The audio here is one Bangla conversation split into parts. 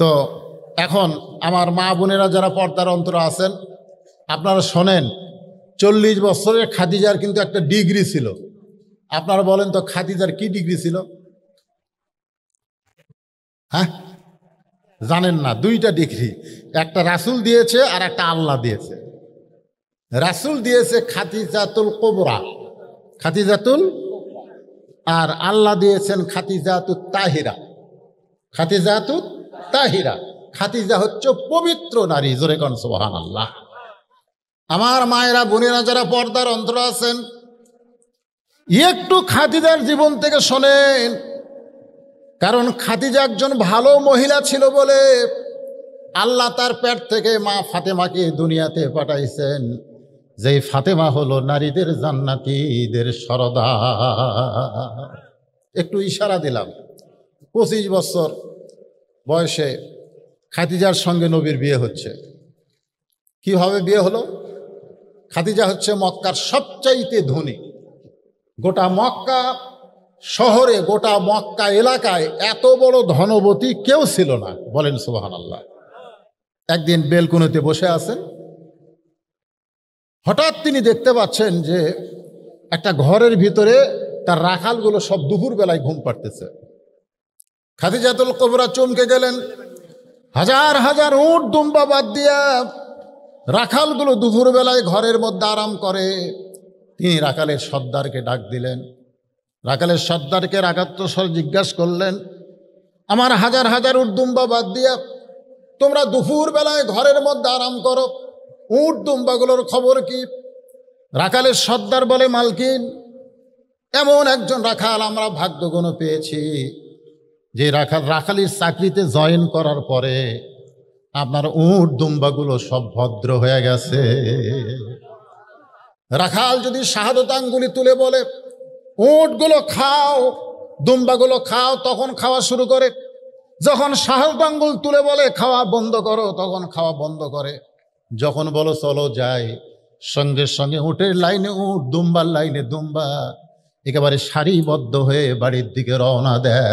তো এখন আমার মা বোনেরা যারা পর্দার অন্তর আছেন আপনারা শোনেন চল্লিশ বছরের খাদিজার কিন্তু একটা ডিগ্রি ছিল আপনারা বলেন তো খাদিজার কি ডিগ্রি ছিল হ্যাঁ জানেন না দুইটা ডিগ্রি একটা রাসুল দিয়েছে আর একটা আল্লাহ দিয়েছে রাসুল দিয়েছে খাতিজাতুল কোবরা খাতিজাতুল আর আল্লাহ দিয়েছেন খাতিজাতুত তাহিরা খাতিজাতুত তাহিরা খাতিজা হচ্ছে পবিত্র নারী জোরে কন সোহান আল্লাহ আমার মায়েরা বোনেরা যারা পর্দার অন্তর আছেন একটু খাতিজার জীবন থেকে শোনেন কারণ খাতিজা একজন ভালো মহিলা ছিল বলে আল্লাহ তার পেট থেকে মা ফাতেমাকে দুনিয়াতে পাঠাইছেন যে ফাতেমা হলো নারীদের জান্নাতিদের সরদা একটু ইশারা দিলাম পঁচিশ বছর বয়সে খাদিজার সঙ্গে নবীর বিয়ে হচ্ছে কিভাবে বিয়ে হলো খাদিজা হচ্ছে মক্কার সবচাইতে ধনী গোটা মক্কা শহরে গোটা মক্কা এলাকায় এত বড় ধনবতী কেউ ছিল না বলেন সুবাহান আল্লাহ একদিন বেলকুনিতে বসে আছেন হঠাৎ তিনি দেখতে পাচ্ছেন যে একটা ঘরের ভিতরে তার রাখালগুলো সব দুপুরবেলায় ঘুম পাড়তেছে খাদিজাতুল কোবরা চমকে গেলেন হাজার হাজার উঁট দুম্বা বাদ দিয়া রাখালগুলো দুপুরবেলায় ঘরের মধ্যে আরাম করে তিনি রাকালের সর্দারকে ডাক দিলেন রাকালের সর্দারকে রাকাত্তস্বর জিজ্ঞাসা করলেন আমার হাজার হাজার উট দুম্বা বাদ দিয়া তোমরা দুপুরবেলায় ঘরের মধ্যে আরাম করো উট দুম্বাগুলোর খবর কি রাকালের সর্দার বলে মালকিন এমন একজন রাখাল আমরা ভাগ্যগুণ পেয়েছি যে রাখাল রাখালির চাকরিতে জয়েন করার পরে আপনার উঁট দুম্বাগুলো সব ভদ্র হয়ে গেছে রাখাল যদি শাহাদত আঙ্গুলি তুলে বলে উঁটগুলো খাও দুম্বাগুলো খাও তখন খাওয়া শুরু করে যখন শাহাদত আঙ্গুল তুলে বলে খাওয়া বন্ধ করো তখন খাওয়া বন্ধ করে যখন বলো চলো যাই সঙ্গে সঙ্গে উঁটের লাইনে উঁট দুম্বার লাইনে দুম্বা একেবারে সারিবদ্ধ হয়ে বাড়ির দিকে রওনা দেয়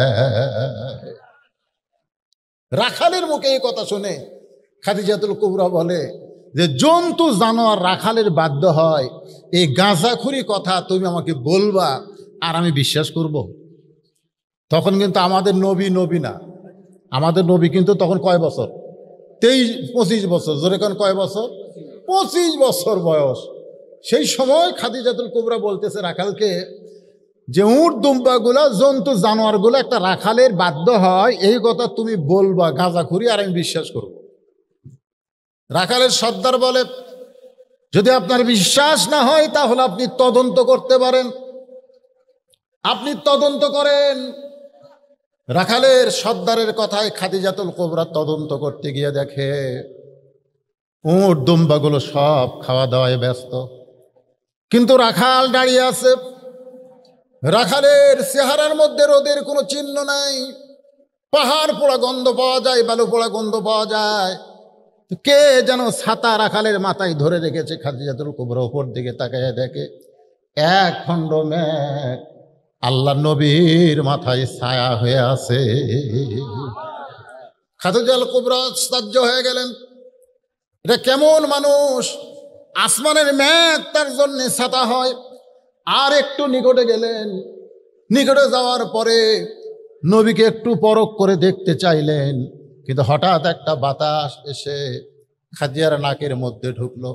রাখালের মুখে এই কথা শুনে খাদিজাতুল কুবরা বলে যে জন্তু জানোয়ার রাখালের বাধ্য হয় এই গাঁজাখুরি কথা তুমি আমাকে বলবা আর আমি বিশ্বাস করব। তখন কিন্তু আমাদের নবী নবী না আমাদের নবী কিন্তু তখন কয় বছর তেইশ পঁচিশ বছর জোরে কেন কয় বছর পঁচিশ বছর বয়স সেই সময় খাদিজাতুল কুবরা বলতেছে রাখালকে যে উঁট দুম্পাগুলো জন্তু জানোয়ারগুলো একটা রাখালের বাধ্য হয় এই কথা তুমি বলবা গাঁজা খুরি আর আমি বিশ্বাস করব রাখালের সর্দার বলে যদি আপনার বিশ্বাস না হয় তাহলে আপনি তদন্ত করতে পারেন আপনি তদন্ত করেন রাখালের সর্দারের কথায় খাদিজাতুল কোবরা তদন্ত করতে গিয়ে দেখে উঁট দুম্বাগুলো সব খাওয়া দাওয়ায় ব্যস্ত কিন্তু রাখাল দাঁড়িয়ে আছে রাখালের চেহারার মধ্যে রোদের কোনো চিহ্ন নাই পাহাড় পোড়া গন্ধ পাওয়া যায় বালু পোড়া গন্ধ পাওয়া যায় কে যেন ছাতা রাখালের মাথায় ধরে রেখেছে খাদিজাতুল কুবর ওপর দিকে তাকায় দেখে এক খণ্ড ম্যাক আল্লাহ নবীর মাথায় ছায়া হয়ে আছে খাদুজাল কুবরা আশ্চর্য হয়ে গেলেন এটা কেমন মানুষ আসমানের ম্যাক তার জন্য ছাতা হয় আর একটু নিকটে গেলেন নিকটে যাওয়ার পরে নবীকে একটু পরক করে দেখতে চাইলেন কিন্তু হঠাৎ একটা বাতাস এসে খাদিয়ার নাকের মধ্যে ঢুকলো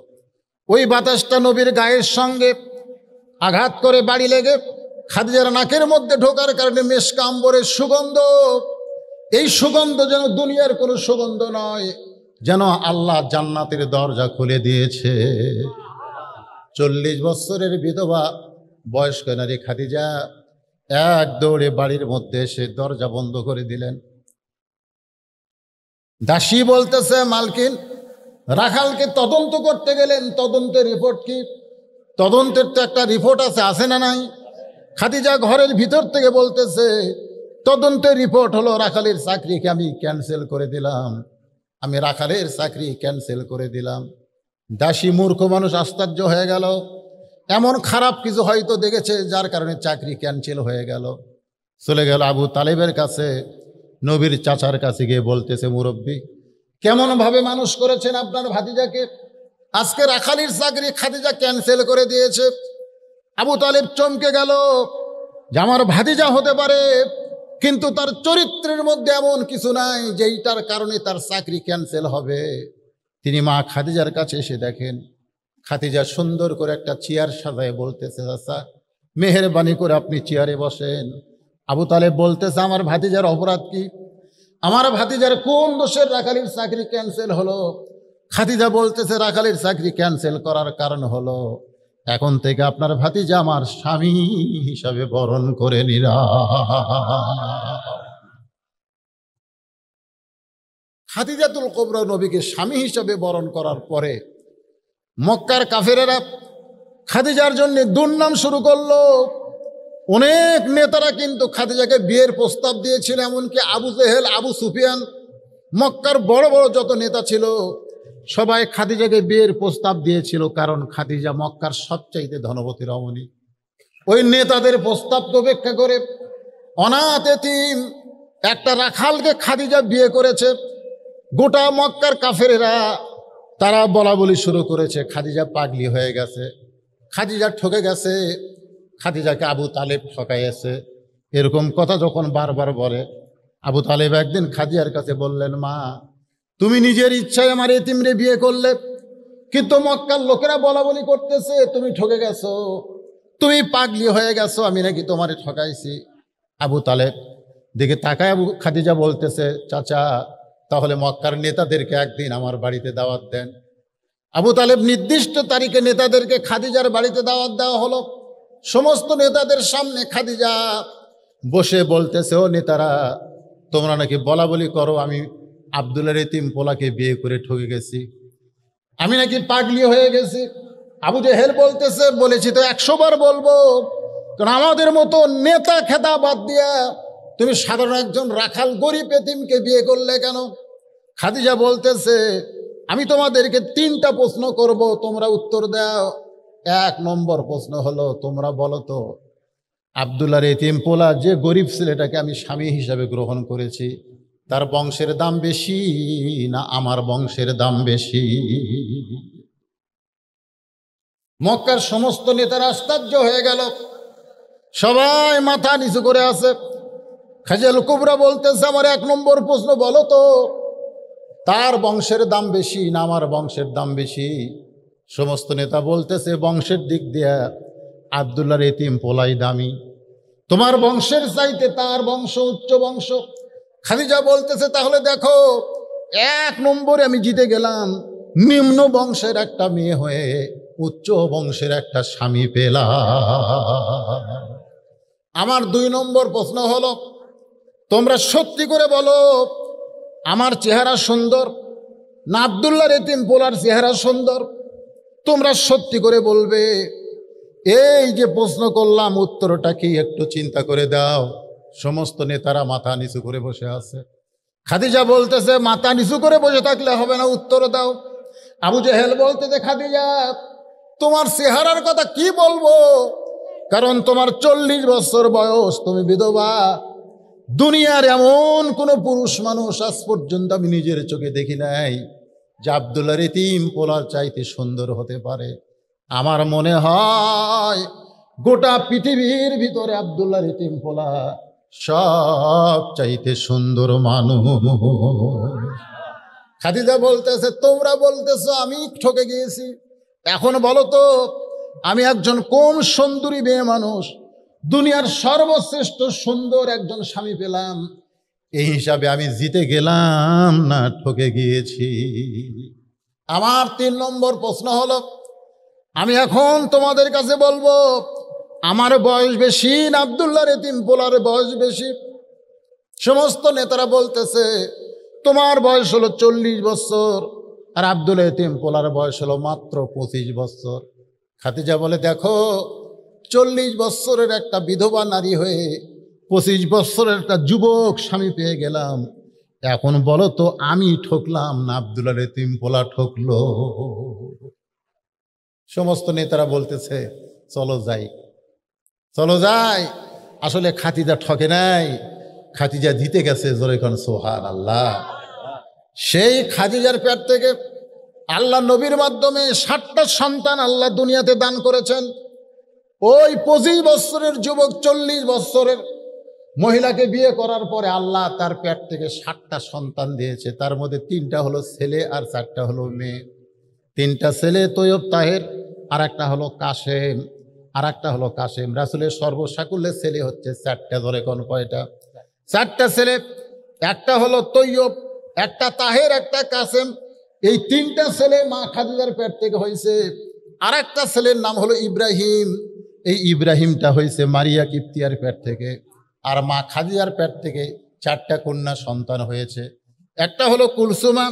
ওই বাতাসটা নবীর গায়ের সঙ্গে আঘাত করে বাড়ি লেগে খাদিজার নাকের মধ্যে ঢোকার কারণে মেষকাম্বরের সুগন্ধ এই সুগন্ধ যেন দুনিয়ার কোনো সুগন্ধ নয় যেন আল্লাহ জান্নাতের দরজা খুলে দিয়েছে চল্লিশ বছরের বিধবা বয়স্ক নারী খাদিজা এক দৌড়ে বাড়ির মধ্যে এসে দরজা বন্ধ করে দিলেন দাসী বলতেছে মালকিন রাখালকে তদন্ত করতে গেলেন তদন্তের রিপোর্ট কি তদন্তের তো একটা রিপোর্ট আছে আসে না নাই খাদিজা ঘরের ভিতর থেকে বলতেছে তদন্তের রিপোর্ট হলো রাখালের চাকরিকে আমি ক্যান্সেল করে দিলাম আমি রাখালের চাকরি ক্যান্সেল করে দিলাম দাসী মূর্খ মানুষ আশ্চর্য হয়ে গেল এমন খারাপ কিছু হয়তো দেখেছে যার কারণে চাকরি ক্যান্সেল হয়ে গেল চলে গেল আবু তালেবের কাছে নবীর চাচার কাছে গিয়ে বলতেছে মুরব্বী কেমনভাবে মানুষ করেছেন আপনার ভাতিজাকে আজকে রাখালির চাকরি খাদিজা ক্যান্সেল করে দিয়েছে আবু তালেব চমকে গেল যে আমার ভাতিজা হতে পারে কিন্তু তার চরিত্রের মধ্যে এমন কিছু নাই যেইটার কারণে তার চাকরি ক্যান্সেল হবে তিনি মা খাদিজার কাছে এসে দেখেন খাতিজা সুন্দর করে একটা চেয়ার সাজায় বলতেছে চাচা মেহরবানি করে আপনি চেয়ারে বসেন আবু তালেব বলতেছে আমার ভাতিজার অপরাধ কি আমার ভাতিজার কোন দোষের রাখালির চাকরি ক্যান্সেল হলো খাতিজা বলতেছে রাখালির চাকরি ক্যান্সেল করার কারণ হলো এখন থেকে আপনার ভাতিজা আমার স্বামী হিসাবে বরণ করে নিরা খাতিজাতুল কোবরা নবীকে স্বামী হিসাবে বরণ করার পরে মক্কার কাফেরেরা খাদিজার জন্য দুর্নাম শুরু করলো অনেক নেতারা কিন্তু খাদিজাকে বিয়ের প্রস্তাব দিয়েছিল এমনকি আবু জেহেল আবু সুফিয়ান মক্কার বড় বড় যত নেতা ছিল সবাই খাদিজাকে বিয়ের প্রস্তাব দিয়েছিল কারণ খাদিজা মক্কার সবচাইতে ধনবতী রমণী ওই নেতাদের প্রস্তাব উপেক্ষা করে অনাথে তিন একটা রাখালকে খাদিজা বিয়ে করেছে গোটা মক্কার কাফেরেরা তারা বলা বলি শুরু করেছে খাদিজা পাগলি হয়ে গেছে খাদিজা ঠকে গেছে খাদিজাকে আবু তালেব ঠকাইয়েছে এরকম কথা যখন বারবার বলে আবু তালেব একদিন খাদিজার কাছে বললেন মা তুমি নিজের ইচ্ছায় আমার এতিমরে বিয়ে করলে কিন্তু মক্কার লোকেরা বলা বলি করতেছে তুমি ঠকে গেছো তুমি পাগলি হয়ে গেছো আমি নাকি তোমারে ঠকাইছি আবু তালেব দেখে তাকায় আবু খাদিজা বলতেছে চাচা তাহলে মক্কার নেতাদেরকে একদিন আমার বাড়িতে দাওয়াত দেন আবু তালেব নির্দিষ্ট তারিখে নেতাদেরকে খাদিজার বাড়িতে দাওয়াত দেওয়া হলো সমস্ত নেতাদের সামনে খাদিজা বসে বলতেছে ও নেতারা তোমরা নাকি বলা বলি করো আমি আবদুল্লার রেতিম পোলাকে বিয়ে করে ঠকে গেছি আমি নাকি পাগলি হয়ে গেছি আবু জেহেল বলতেছে বলেছি তো একশো বার বলবো কারণ আমাদের মতো নেতা খেতা বাদ দিয়া তুমি সাধারণ একজন রাখাল গরিব এতিমকে বিয়ে করলে কেন খাদিজা বলতেছে আমি তোমাদেরকে তিনটা প্রশ্ন করব তোমরা উত্তর দাও এক নম্বর প্রশ্ন হলো তোমরা বলো তো আবদুল্লার এতিম পোলা যে গরিব ছেলেটাকে আমি স্বামী হিসাবে গ্রহণ করেছি তার বংশের দাম বেশি না আমার বংশের দাম বেশি মক্কার সমস্ত নেতারা আশ্চর্য হয়ে গেল সবাই মাথা নিচু করে আছে খাজাল কুবরা বলতেছে আমার এক নম্বর প্রশ্ন বলো তো তার বংশের দাম বেশি না আমার বংশের দাম বেশি সমস্ত নেতা বলতেছে বংশের দিক দিয়ে আবদুল্লার এতিম পোলাই দামি তোমার বংশের চাইতে তার বংশ উচ্চ বংশ যা বলতেছে তাহলে দেখো এক নম্বরে আমি জিতে গেলাম নিম্ন বংশের একটা মেয়ে হয়ে উচ্চ বংশের একটা স্বামী পেলা আমার দুই নম্বর প্রশ্ন হলো তোমরা সত্যি করে বলো আমার চেহারা সুন্দর না আবদুল্লা এতিম পোলার চেহারা সুন্দর তোমরা সত্যি করে বলবে এই যে প্রশ্ন করলাম উত্তরটা কি একটু চিন্তা করে দাও সমস্ত নেতারা মাথা নিচু করে বসে আছে খাদিজা বলতেছে মাথা নিচু করে বসে থাকলে হবে না উত্তর দাও আবু জেহেল বলতেছে খাদিজা তোমার চেহারার কথা কি বলবো কারণ তোমার চল্লিশ বছর বয়স তুমি বিধবা দুনিয়ার এমন কোন পুরুষ মানুষ আজ পর্যন্ত আমি নিজের চোখে দেখি নাই যে আবদুল্লার এতিম পোলার চাইতে সুন্দর হতে পারে আমার মনে হয় গোটা পৃথিবীর ভিতরে আবদুল্লার এতিম পোলা সব চাইতে সুন্দর মানুষ খাদিজা বলতেছে তোমরা বলতেছ আমি ঠকে গিয়েছি এখন বলো তো আমি একজন কোন সুন্দরী বেয়ে মানুষ দুনিয়ার সর্বশ্রেষ্ঠ সুন্দর একজন স্বামী পেলাম এই হিসাবে আমি জিতে গেলাম না ঠকে গিয়েছি আমার তিন নম্বর প্রশ্ন হলো আমি এখন তোমাদের কাছে বলবো আমার বয়স বেশি না আবদুল্লাহ রেতিম পোলার বয়স বেশি সমস্ত নেতারা বলতেছে তোমার বয়স হলো চল্লিশ বছর আর আবদুল এতিম পোলার বয়স হলো মাত্র পঁচিশ বছর খাতিজা বলে দেখো চল্লিশ বৎসরের একটা বিধবা নারী হয়ে পঁচিশ বৎসরের একটা যুবক স্বামী পেয়ে গেলাম এখন বলো তো আমি ঠকলাম না আবদুল্লাহ রেতিম পোলা ঠকলো সমস্ত নেতারা বলতেছে চলো যাই চলো যাই আসলে খাতিজা ঠকে নাই খাতিজা দিতে গেছে জোরেখন সোহান আল্লাহ সেই খাদিজার পেট থেকে আল্লাহ নবীর মাধ্যমে ষাটটা সন্তান আল্লাহ দুনিয়াতে দান করেছেন ওই পঁচিশ বছরের যুবক চল্লিশ বছরের মহিলাকে বিয়ে করার পরে আল্লাহ তার পেট থেকে ষাটটা সন্তান দিয়েছে তার মধ্যে তিনটা হলো ছেলে আর চারটা হলো মেয়ে তিনটা ছেলে তৈয়ব তাহের আর একটা হলো কাশেম আর একটা হলো কাশেম রাসুলের সর্বসাকুল্যের ছেলে হচ্ছে চারটা ধরে কোন কয়টা চারটা ছেলে একটা হলো তৈয়ব একটা তাহের একটা কাসেম এই তিনটা ছেলে মা খাদিদার পেট থেকে হয়েছে আর একটা ছেলের নাম হলো ইব্রাহিম এই ইব্রাহিমটা হয়েছে মারিয়া কিপ্তিয়ার প্যাট থেকে আর মা খাদিয়ার প্যাট থেকে চারটা কন্যা সন্তান হয়েছে একটা হলো কুলসুমা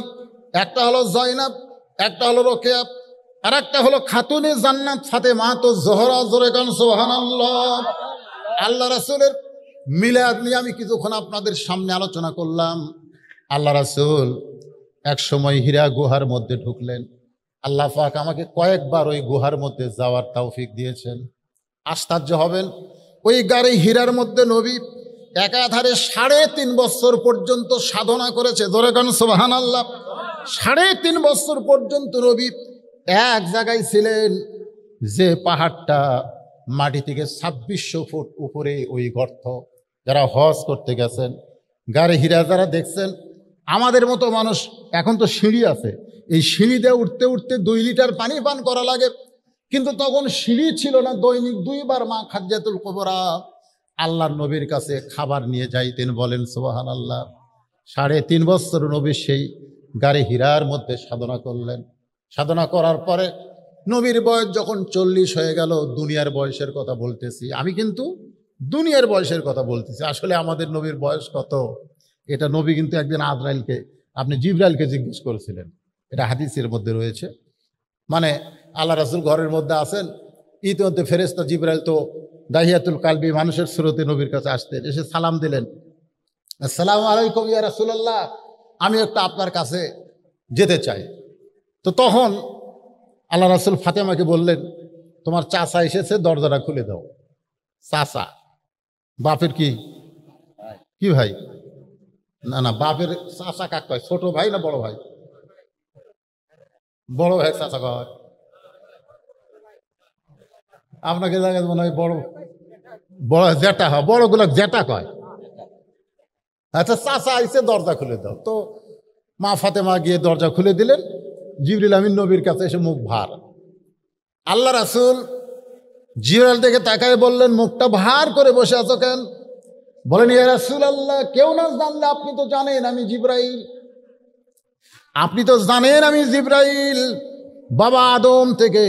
একটা হলো জয়নাব একটা হলো রোকেয়াব আর একটা হলো খাতুনে জান্নাত সাথে মা তো জোহরা জোরে গান সোহান আল্লাহ রাসুলের মিলাদ নিয়ে আমি কিছুক্ষণ আপনাদের সামনে আলোচনা করলাম আল্লাহ রাসুল এক সময় হীরা গুহার মধ্যে ঢুকলেন আল্লাহ পাক আমাকে কয়েকবার ওই গুহার মধ্যে যাওয়ার তৌফিক দিয়েছেন আশ্চর্য হবেন ওই গাড়ি হীরার মধ্যে নবী একাধারে সাড়ে তিন বছর পর্যন্ত সাধনা করেছে কেন সোহান আল্লাহ সাড়ে তিন বছর পর্যন্ত রবি এক জায়গায় ছিলেন যে পাহাড়টা মাটি থেকে ছাব্বিশশো ফুট উপরে ওই গর্ত যারা হজ করতে গেছেন গাড়ি হীরা যারা দেখছেন আমাদের মতো মানুষ এখন তো সিঁড়ি আছে এই সিঁড়ি দিয়ে উঠতে উঠতে দুই লিটার পানি পান করা লাগে কিন্তু তখন সিঁড়ি ছিল না দৈনিক দুইবার মা খাদ্জাতুল কোবরা আল্লাহর নবীর কাছে খাবার নিয়ে যাইতেন বলেন সোহান আল্লাহ সাড়ে তিন বছর নবী সেই গাড়ি হীরার মধ্যে সাধনা করলেন সাধনা করার পরে নবীর বয়স যখন চল্লিশ হয়ে গেল দুনিয়ার বয়সের কথা বলতেছি আমি কিন্তু দুনিয়ার বয়সের কথা বলতেছি আসলে আমাদের নবীর বয়স কত এটা নবী কিন্তু একদিন আজরাইলকে আপনি জিবরাইলকে জিজ্ঞেস করেছিলেন এটা হাদিসের মধ্যে রয়েছে মানে আল্লাহ রাসুল ঘরের মধ্যে আসেন ইতিমধ্যে ফেরেস্তা জিব্রাইল তো দাহিয়াতুল কালবি মানুষের স্রোতে নবীর কাছে আসতেন এসে সালাম দিলেন আসসালামু আলাইকুম ইয়া রাসুল্লাহ আমি একটা আপনার কাছে যেতে চাই তো তখন আল্লাহ রাসুল ফাতেমাকে বললেন তোমার চাষা এসেছে দরজাটা খুলে দাও চাষা বাপের কি কি ভাই না না বাপের চাষা কাক কয় ছোট ভাই না বড় ভাই বড় ভাই চাষা কয় আপনাকে জায়গায় মনে হয় বড় বড় জ্যাটা হয় বড়গুলো জ্যাটা কয় আচ্ছা চাচা আইসে দরজা খুলে দাও তো মা ফাতেমা গিয়ে দরজা খুলে দিলেন জিবরিল আমিন নবীর কাছে এসে মুখ ভার আল্লাহ রাসুল জিবরাল দেখে তাকায় বললেন মুখটা ভার করে বসে আছো কেন বলেন ইয়া রাসুল আল্লাহ কেউ না জানলে আপনি তো জানেন আমি জিব্রাইল আপনি তো জানেন আমি জিব্রাইল বাবা আদম থেকে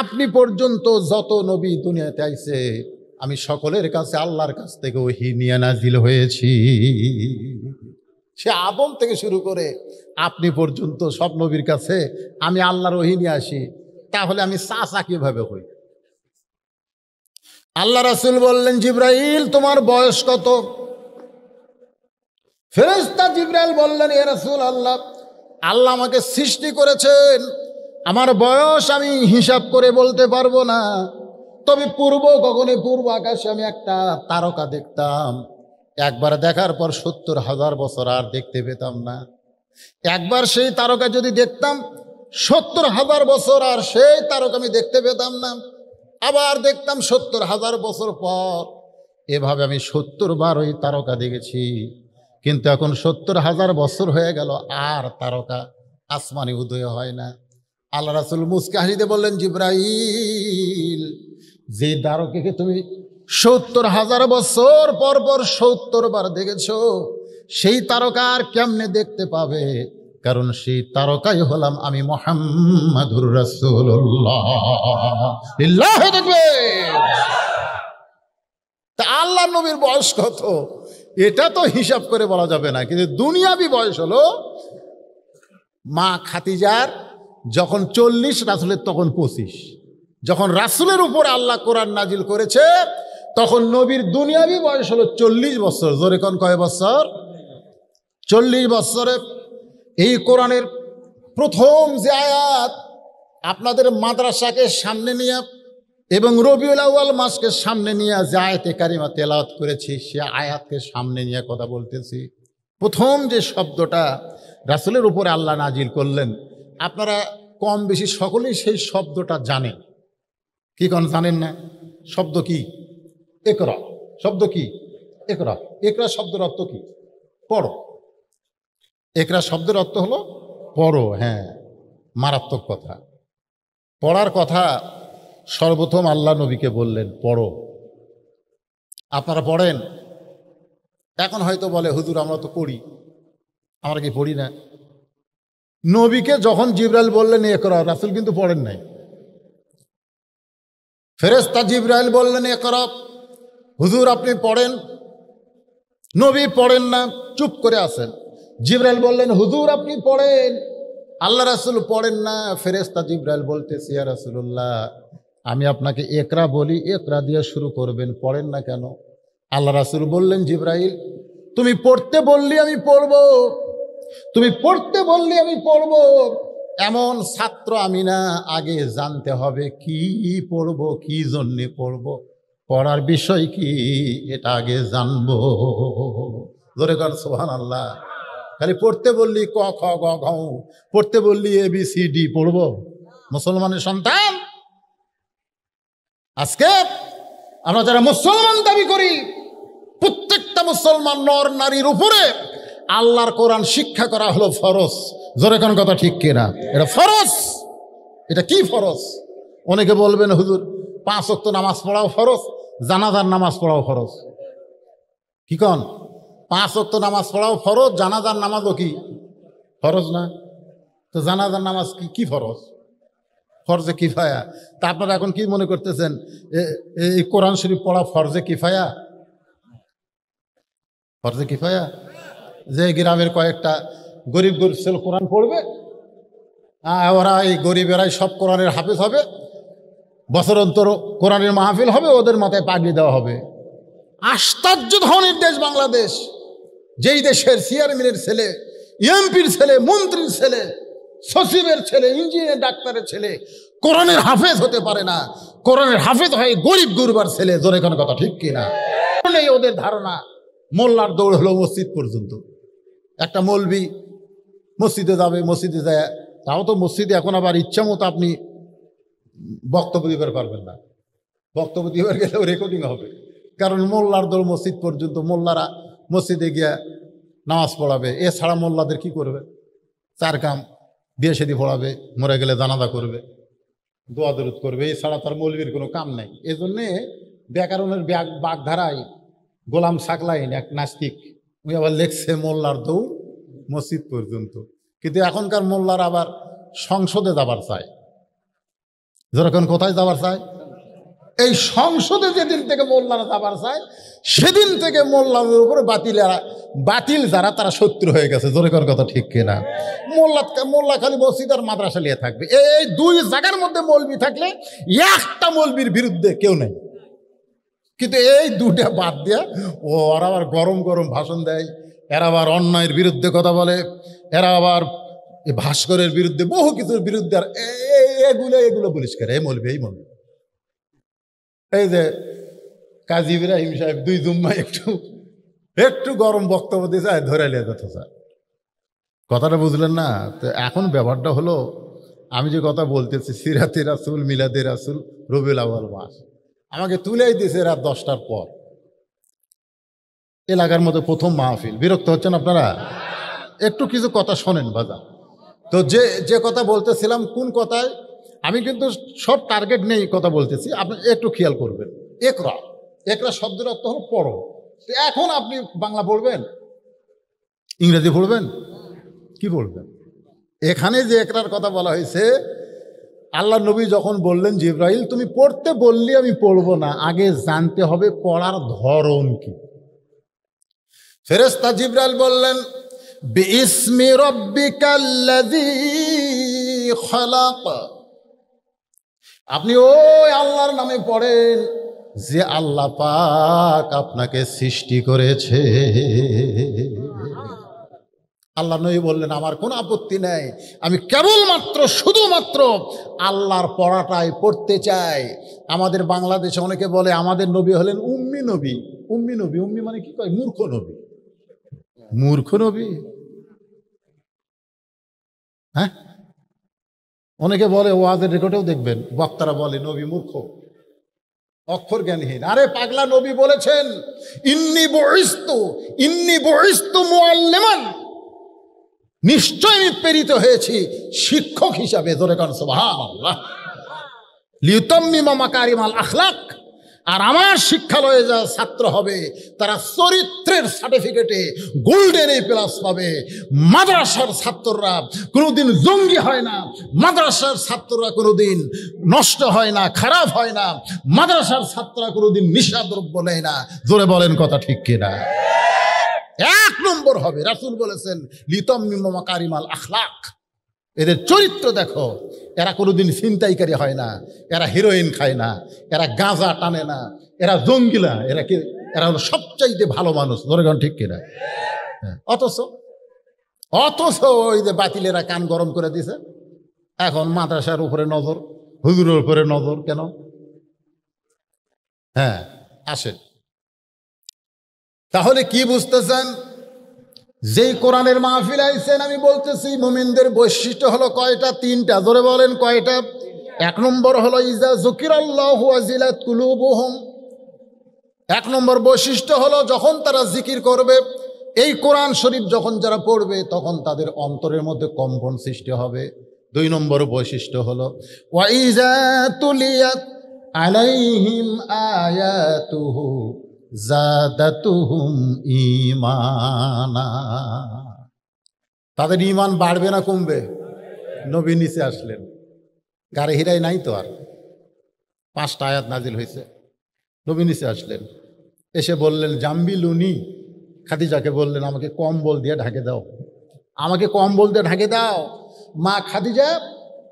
আপনি পর্যন্ত যত নবী দুনিয়াতে আইছে আমি সকলের কাছে আল্লাহর কাছ থেকে ওহি নিয়ে নাজিল হয়েছি সে আদম থেকে শুরু করে আপনি পর্যন্ত সব নবীর কাছে আমি আল্লাহর ওহি নিয়ে আসি তাহলে আমি চা কিভাবে হই আল্লাহ রাসুল বললেন জিব্রাইল তোমার বয়স কত ফেরেস্তা জিব্রাইল বললেন এ রাসুল আল্লাহ আল্লাহ আমাকে সৃষ্টি করেছেন আমার বয়স আমি হিসাব করে বলতে পারবো না তবে পূর্ব গগনে পূর্ব আকাশে আমি একটা তারকা দেখতাম একবার দেখার পর সত্তর হাজার বছর আর দেখতে পেতাম না একবার সেই তারকা যদি দেখতাম সত্তর হাজার বছর আর সেই তারকা আমি দেখতে পেতাম না আবার দেখতাম সত্তর হাজার বছর পর এভাবে আমি সত্তর বার ওই তারকা দেখেছি কিন্তু এখন সত্তর হাজার বছর হয়ে গেল আর তারকা আসমানে উদয় হয় না আল্লাহ রাসুল মুসকাহিদে বললেন জিব্রাইল যে দ্বারকে তুমি সত্তর হাজার বছর পর পর সত্তর বার দেখেছ সেই তারকা আর কেমনে দেখতে পাবে কারণ সেই তারকাই হলাম আমি মোহাম্মদুর রাসুল্লাহ দেখবে তা আল্লাহ নবীর বয়স কত এটা তো হিসাব করে বলা যাবে না কিন্তু দুনিয়াবি বয়স হলো মা খাতিজার যখন চল্লিশ রাসুলের তখন পঁচিশ যখন রাসুলের উপর আল্লাহ কোরআন নাজিল করেছে তখন নবীর দুনিয়াবি বয়স হলো চল্লিশ বছর জোরে কন কয় বছর চল্লিশ বছরে এই কোরআনের প্রথম যে আয়াত আপনাদের মাদ্রাসাকে সামনে নিয়ে এবং রবিউল আউ্ল মাসকে সামনে নিয়ে যে আয়তে কারিমা তেলাওয়াত করেছি সে আয়াতকে সামনে নিয়ে কথা বলতেছি প্রথম যে শব্দটা রাসুলের উপরে আল্লাহ নাজিল করলেন আপনারা কম বেশি সকলেই সেই শব্দটা জানেন কি কোন জানেন না শব্দ কি একর শব্দ কি একর একরা শব্দের অর্থ কি পড় একরা শব্দের অর্থ হলো পড় হ্যাঁ মারাত্মক কথা পড়ার কথা সর্বপ্রথম আল্লাহ নবীকে বললেন পড়ো আপনারা পড়েন এখন হয়তো বলে হুজুর আমরা তো পড়ি আমরা কি পড়ি না নবীকে যখন জিব্রাইল বললেন এ করা রাসুল কিন্তু পড়েন নাই ফেরেস্তা জিব্রাইল বললেন এ করা হুজুর আপনি পড়েন নবী পড়েন না চুপ করে আসেন জিব্রাইল বললেন হুজুর আপনি পড়েন আল্লাহ রাসুল পড়েন না ফেরেস্তা জিব্রাইল বলতে সিয়া রাসুল্লাহ আমি আপনাকে একরা বলি একরা দিয়ে শুরু করবেন পড়েন না কেন আল্লাহ রাসুল বললেন জিব্রাইল তুমি পড়তে বললি আমি পড়বো তুমি পড়তে বললে আমি পড়ব এমন ছাত্র আমি না আগে জানতে হবে কি পড়ব কি জন্যে পড়ব পড়ার বিষয় কি এটা আগে জানবো ধরে কর সোহান আল্লাহ খালি পড়তে বললি ক খ গ ঘ পড়তে বললি এ বি সি ডি পড়ব মুসলমানের সন্তান আজকে আমরা যারা মুসলমান দাবি করি প্রত্যেকটা মুসলমান নর নারীর উপরে আল্লাহর কোরআন শিক্ষা করা হলো ফরজ জোরে কোন কথা ঠিক কিনা এটা ফরজ এটা কি ফরজ অনেকে বলবেন হুজুর পাঁচ অক্ত নামাজ পড়াও ফরজ জানাজার নামাজ পড়াও ফরজ কি কন পাঁচ অক্ত নামাজ পড়াও ফরজ জানাজার নামাজও কি ফরজ না তো জানাজার নামাজ কি কি ফরজ ফরজে কিফায়া তা আপনারা এখন কি মনে করতেছেন এই কোরআন শরীফ পড়া ফরজে কিফায়া ফরজে কিফায়া যে গ্রামের কয়েকটা গরিব গরিব ছেলে কোরআন পড়বে ওরা এই গরিবেরাই সব কোরআনের হাফেজ হবে বছর অন্তর কোরআনের মাহফিল হবে ওদের মাথায় পাগড়ি দেওয়া হবে আশ্চর্য ধরনের দেশ বাংলাদেশ যেই দেশের চেয়ারম্যানের ছেলে এমপির ছেলে মন্ত্রীর ছেলে সচিবের ছেলে ইঞ্জিনিয়ার ডাক্তারের ছেলে কোরআনের হাফেজ হতে পারে না কোরআনের হাফেজ হয় গরিব গুরুবার ছেলে জোরে কোনো কথা ঠিক কিনা ওদের ধারণা মোল্লার দৌড় হলো মসজিদ পর্যন্ত একটা মলবি মসজিদে যাবে মসজিদে যায় তাও তো মসজিদে এখন আবার ইচ্ছা মতো আপনি বক্তব্য দিবার পারবেন না বক্তব্য দিবার গেলেও রেকর্ডিং হবে কারণ মোল্লার দল মসজিদ পর্যন্ত মোল্লারা মসজিদে গিয়া নামাজ পড়াবে এছাড়া মোল্লাদের কি করবে চার কাম বিয়ে সেদি পড়াবে মরে গেলে দানাদা করবে দোয়া দরুদ করবে এছাড়া তার মৌলবির কোনো কাম নেই এজন্যে ব্যাকরণের ব্যাগ বাগধারায় গোলাম সাকলাইন এক নাস্তিক উনি আবার লেখছে মোল্লার দৌড় মসজিদ পর্যন্ত কিন্তু এখনকার মোল্লার আবার সংসদে যাবার চায় যেরকম কোথায় যাবার চায় এই সংসদে যেদিন থেকে মোল্লারা যাবার চায় সেদিন থেকে মোল্লাদের উপর বাতিলেরা বাতিল যারা তারা শত্রু হয়ে গেছে জোরেকর কথা ঠিক কিনা মোল্লা মোল্লা খালি মসজিদ আর মাদ্রাসা নিয়ে থাকবে এই দুই জায়গার মধ্যে মৌলবি থাকলে একটা মৌলবির বিরুদ্ধে কেউ নেই কিন্তু এই দুটা বাদ দেয়া ও ওরা আবার গরম গরম ভাষণ দেয় এরা আবার অন্যায়ের বিরুদ্ধে কথা বলে এরা আবার ভাস্করের বিরুদ্ধে বহু কিছুর বিরুদ্ধে আর এগুলো এগুলো পরিষ্কার এই মলবে এই মলবে এই যে কাজী ইব্রাহিম সাহেব দুই জুম্মা একটু একটু গরম বক্তব্য দিয়েছে আর ধরে লিয়ে যেত স্যার কথাটা বুঝলেন না তো এখন ব্যাপারটা হলো আমি যে কথা বলতেছি সিরাতে রাসুল মিলাদে রাসুল রবিউল আবাল মাস আমাকে তুলেই দিয়েছে রাত দশটার পর এলাকার মতো প্রথম মাহফিল বিরক্ত হচ্ছেন আপনারা একটু কিছু কথা শোনেন বাজা তো যে যে কথা বলতেছিলাম কোন কথায় আমি কিন্তু সব টার্গেট নেই কথা বলতেছি আপনি একটু খেয়াল করবেন একরা একরা শব্দের অর্থ হল পড়ো এখন আপনি বাংলা বলবেন ইংরেজি পড়বেন কি বলবেন এখানে যে একরার কথা বলা হয়েছে আল্লাহ নবী যখন বললেন জিব্রাইল তুমি পড়তে বললে আমি পড়বো না আগে জানতে হবে পড়ার ধরন কি ফেরেস্তা জিব্রাইল বললেন বিসমি রব্বিকাল্লাযী খলাক আপনি ওই আল্লাহর নামে পড়েন যে আল্লাহ পাক আপনাকে সৃষ্টি করেছে আল্লাহ নবী বললেন আমার কোনো আপত্তি নেই আমি কেবলমাত্র শুধুমাত্র আল্লাহর পড়াটাই পড়তে চাই আমাদের বাংলাদেশে অনেকে বলে আমাদের নবী হলেন উম্মি নবী উম্মি নবী উম্মি মানে কি কয় মূর্খ নবী মূর্খ নবী হ্যাঁ অনেকে বলে ওয়াজের রেকর্ডেও দেখবেন বক্তারা বলে নবী মূর্খ অক্ষর জ্ঞানহীন আরে পাগলা নবী বলেছেন ইন্নি বহিস্ত ইন্নি বহিস্ত মুআল্লিমান নিশ্চয় আমি প্রেরিত হয়েছি শিক্ষক হিসাবে ধরে কান লিউতম্মিমা আখলাক আর আমার শিক্ষালয়ে যা ছাত্র হবে তারা চরিত্রের সার্টিফিকেটে গোল্ডেন এই প্লাস পাবে মাদ্রাসার ছাত্ররা কোনোদিন জঙ্গি হয় না মাদ্রাসার ছাত্ররা কোনোদিন নষ্ট হয় না খারাপ হয় না মাদ্রাসার ছাত্ররা কোনোদিন নিশাদ্রব্য নেয় না জোরে বলেন কথা ঠিক কিনা এক নম্বর হবে রাসুল বলেছেন লিতম মিমা কারিমাল আখলাক এদের চরিত্র দেখো এরা কোনোদিন ছিনতাইকারী হয় না এরা হিরোইন খায় না এরা গাঁজা টানে না এরা জঙ্গিলা এরা কি এরা হলো সবচাইতে ভালো মানুষ ধরে গান ঠিক কিনা হ্যাঁ, অথচ অথচ ওই যে বাতিল এরা কান গরম করে দিছে এখন মাদ্রাসার উপরে নজর হুজুরের উপরে নজর কেন হ্যাঁ আসেন তাহলে কি বুঝতেছেন যেই কোরআনের মাহফিল আইছেন আমি বলতেছি মোমিনদের বৈশিষ্ট্য হলো কয়টা তিনটা ধরে বলেন কয়টা এক নম্বর হলো ইজা জকির আল্লাহ এক নম্বর বৈশিষ্ট্য হলো যখন তারা জিকির করবে এই কোরআন শরীফ যখন যারা পড়বে তখন তাদের অন্তরের মধ্যে কম্পন সৃষ্টি হবে দুই নম্বর বৈশিষ্ট্য হলো ওয়াইজা তুলিয়াত আলাইহিম আয়াতুহু তাদের ইমান বাড়বে না কমবে নবী নিচে আসলেন গাড়ে হিরাই নাই তো আর পাঁচটা আয়াত নাজিল হয়েছে নবী নিচে আসলেন এসে বললেন জাম্বিলুনি খাদিজাকে বললেন আমাকে কম্বল দিয়ে ঢাকে দাও আমাকে কম্বল দিয়ে ঢাকে দাও মা খাদিজা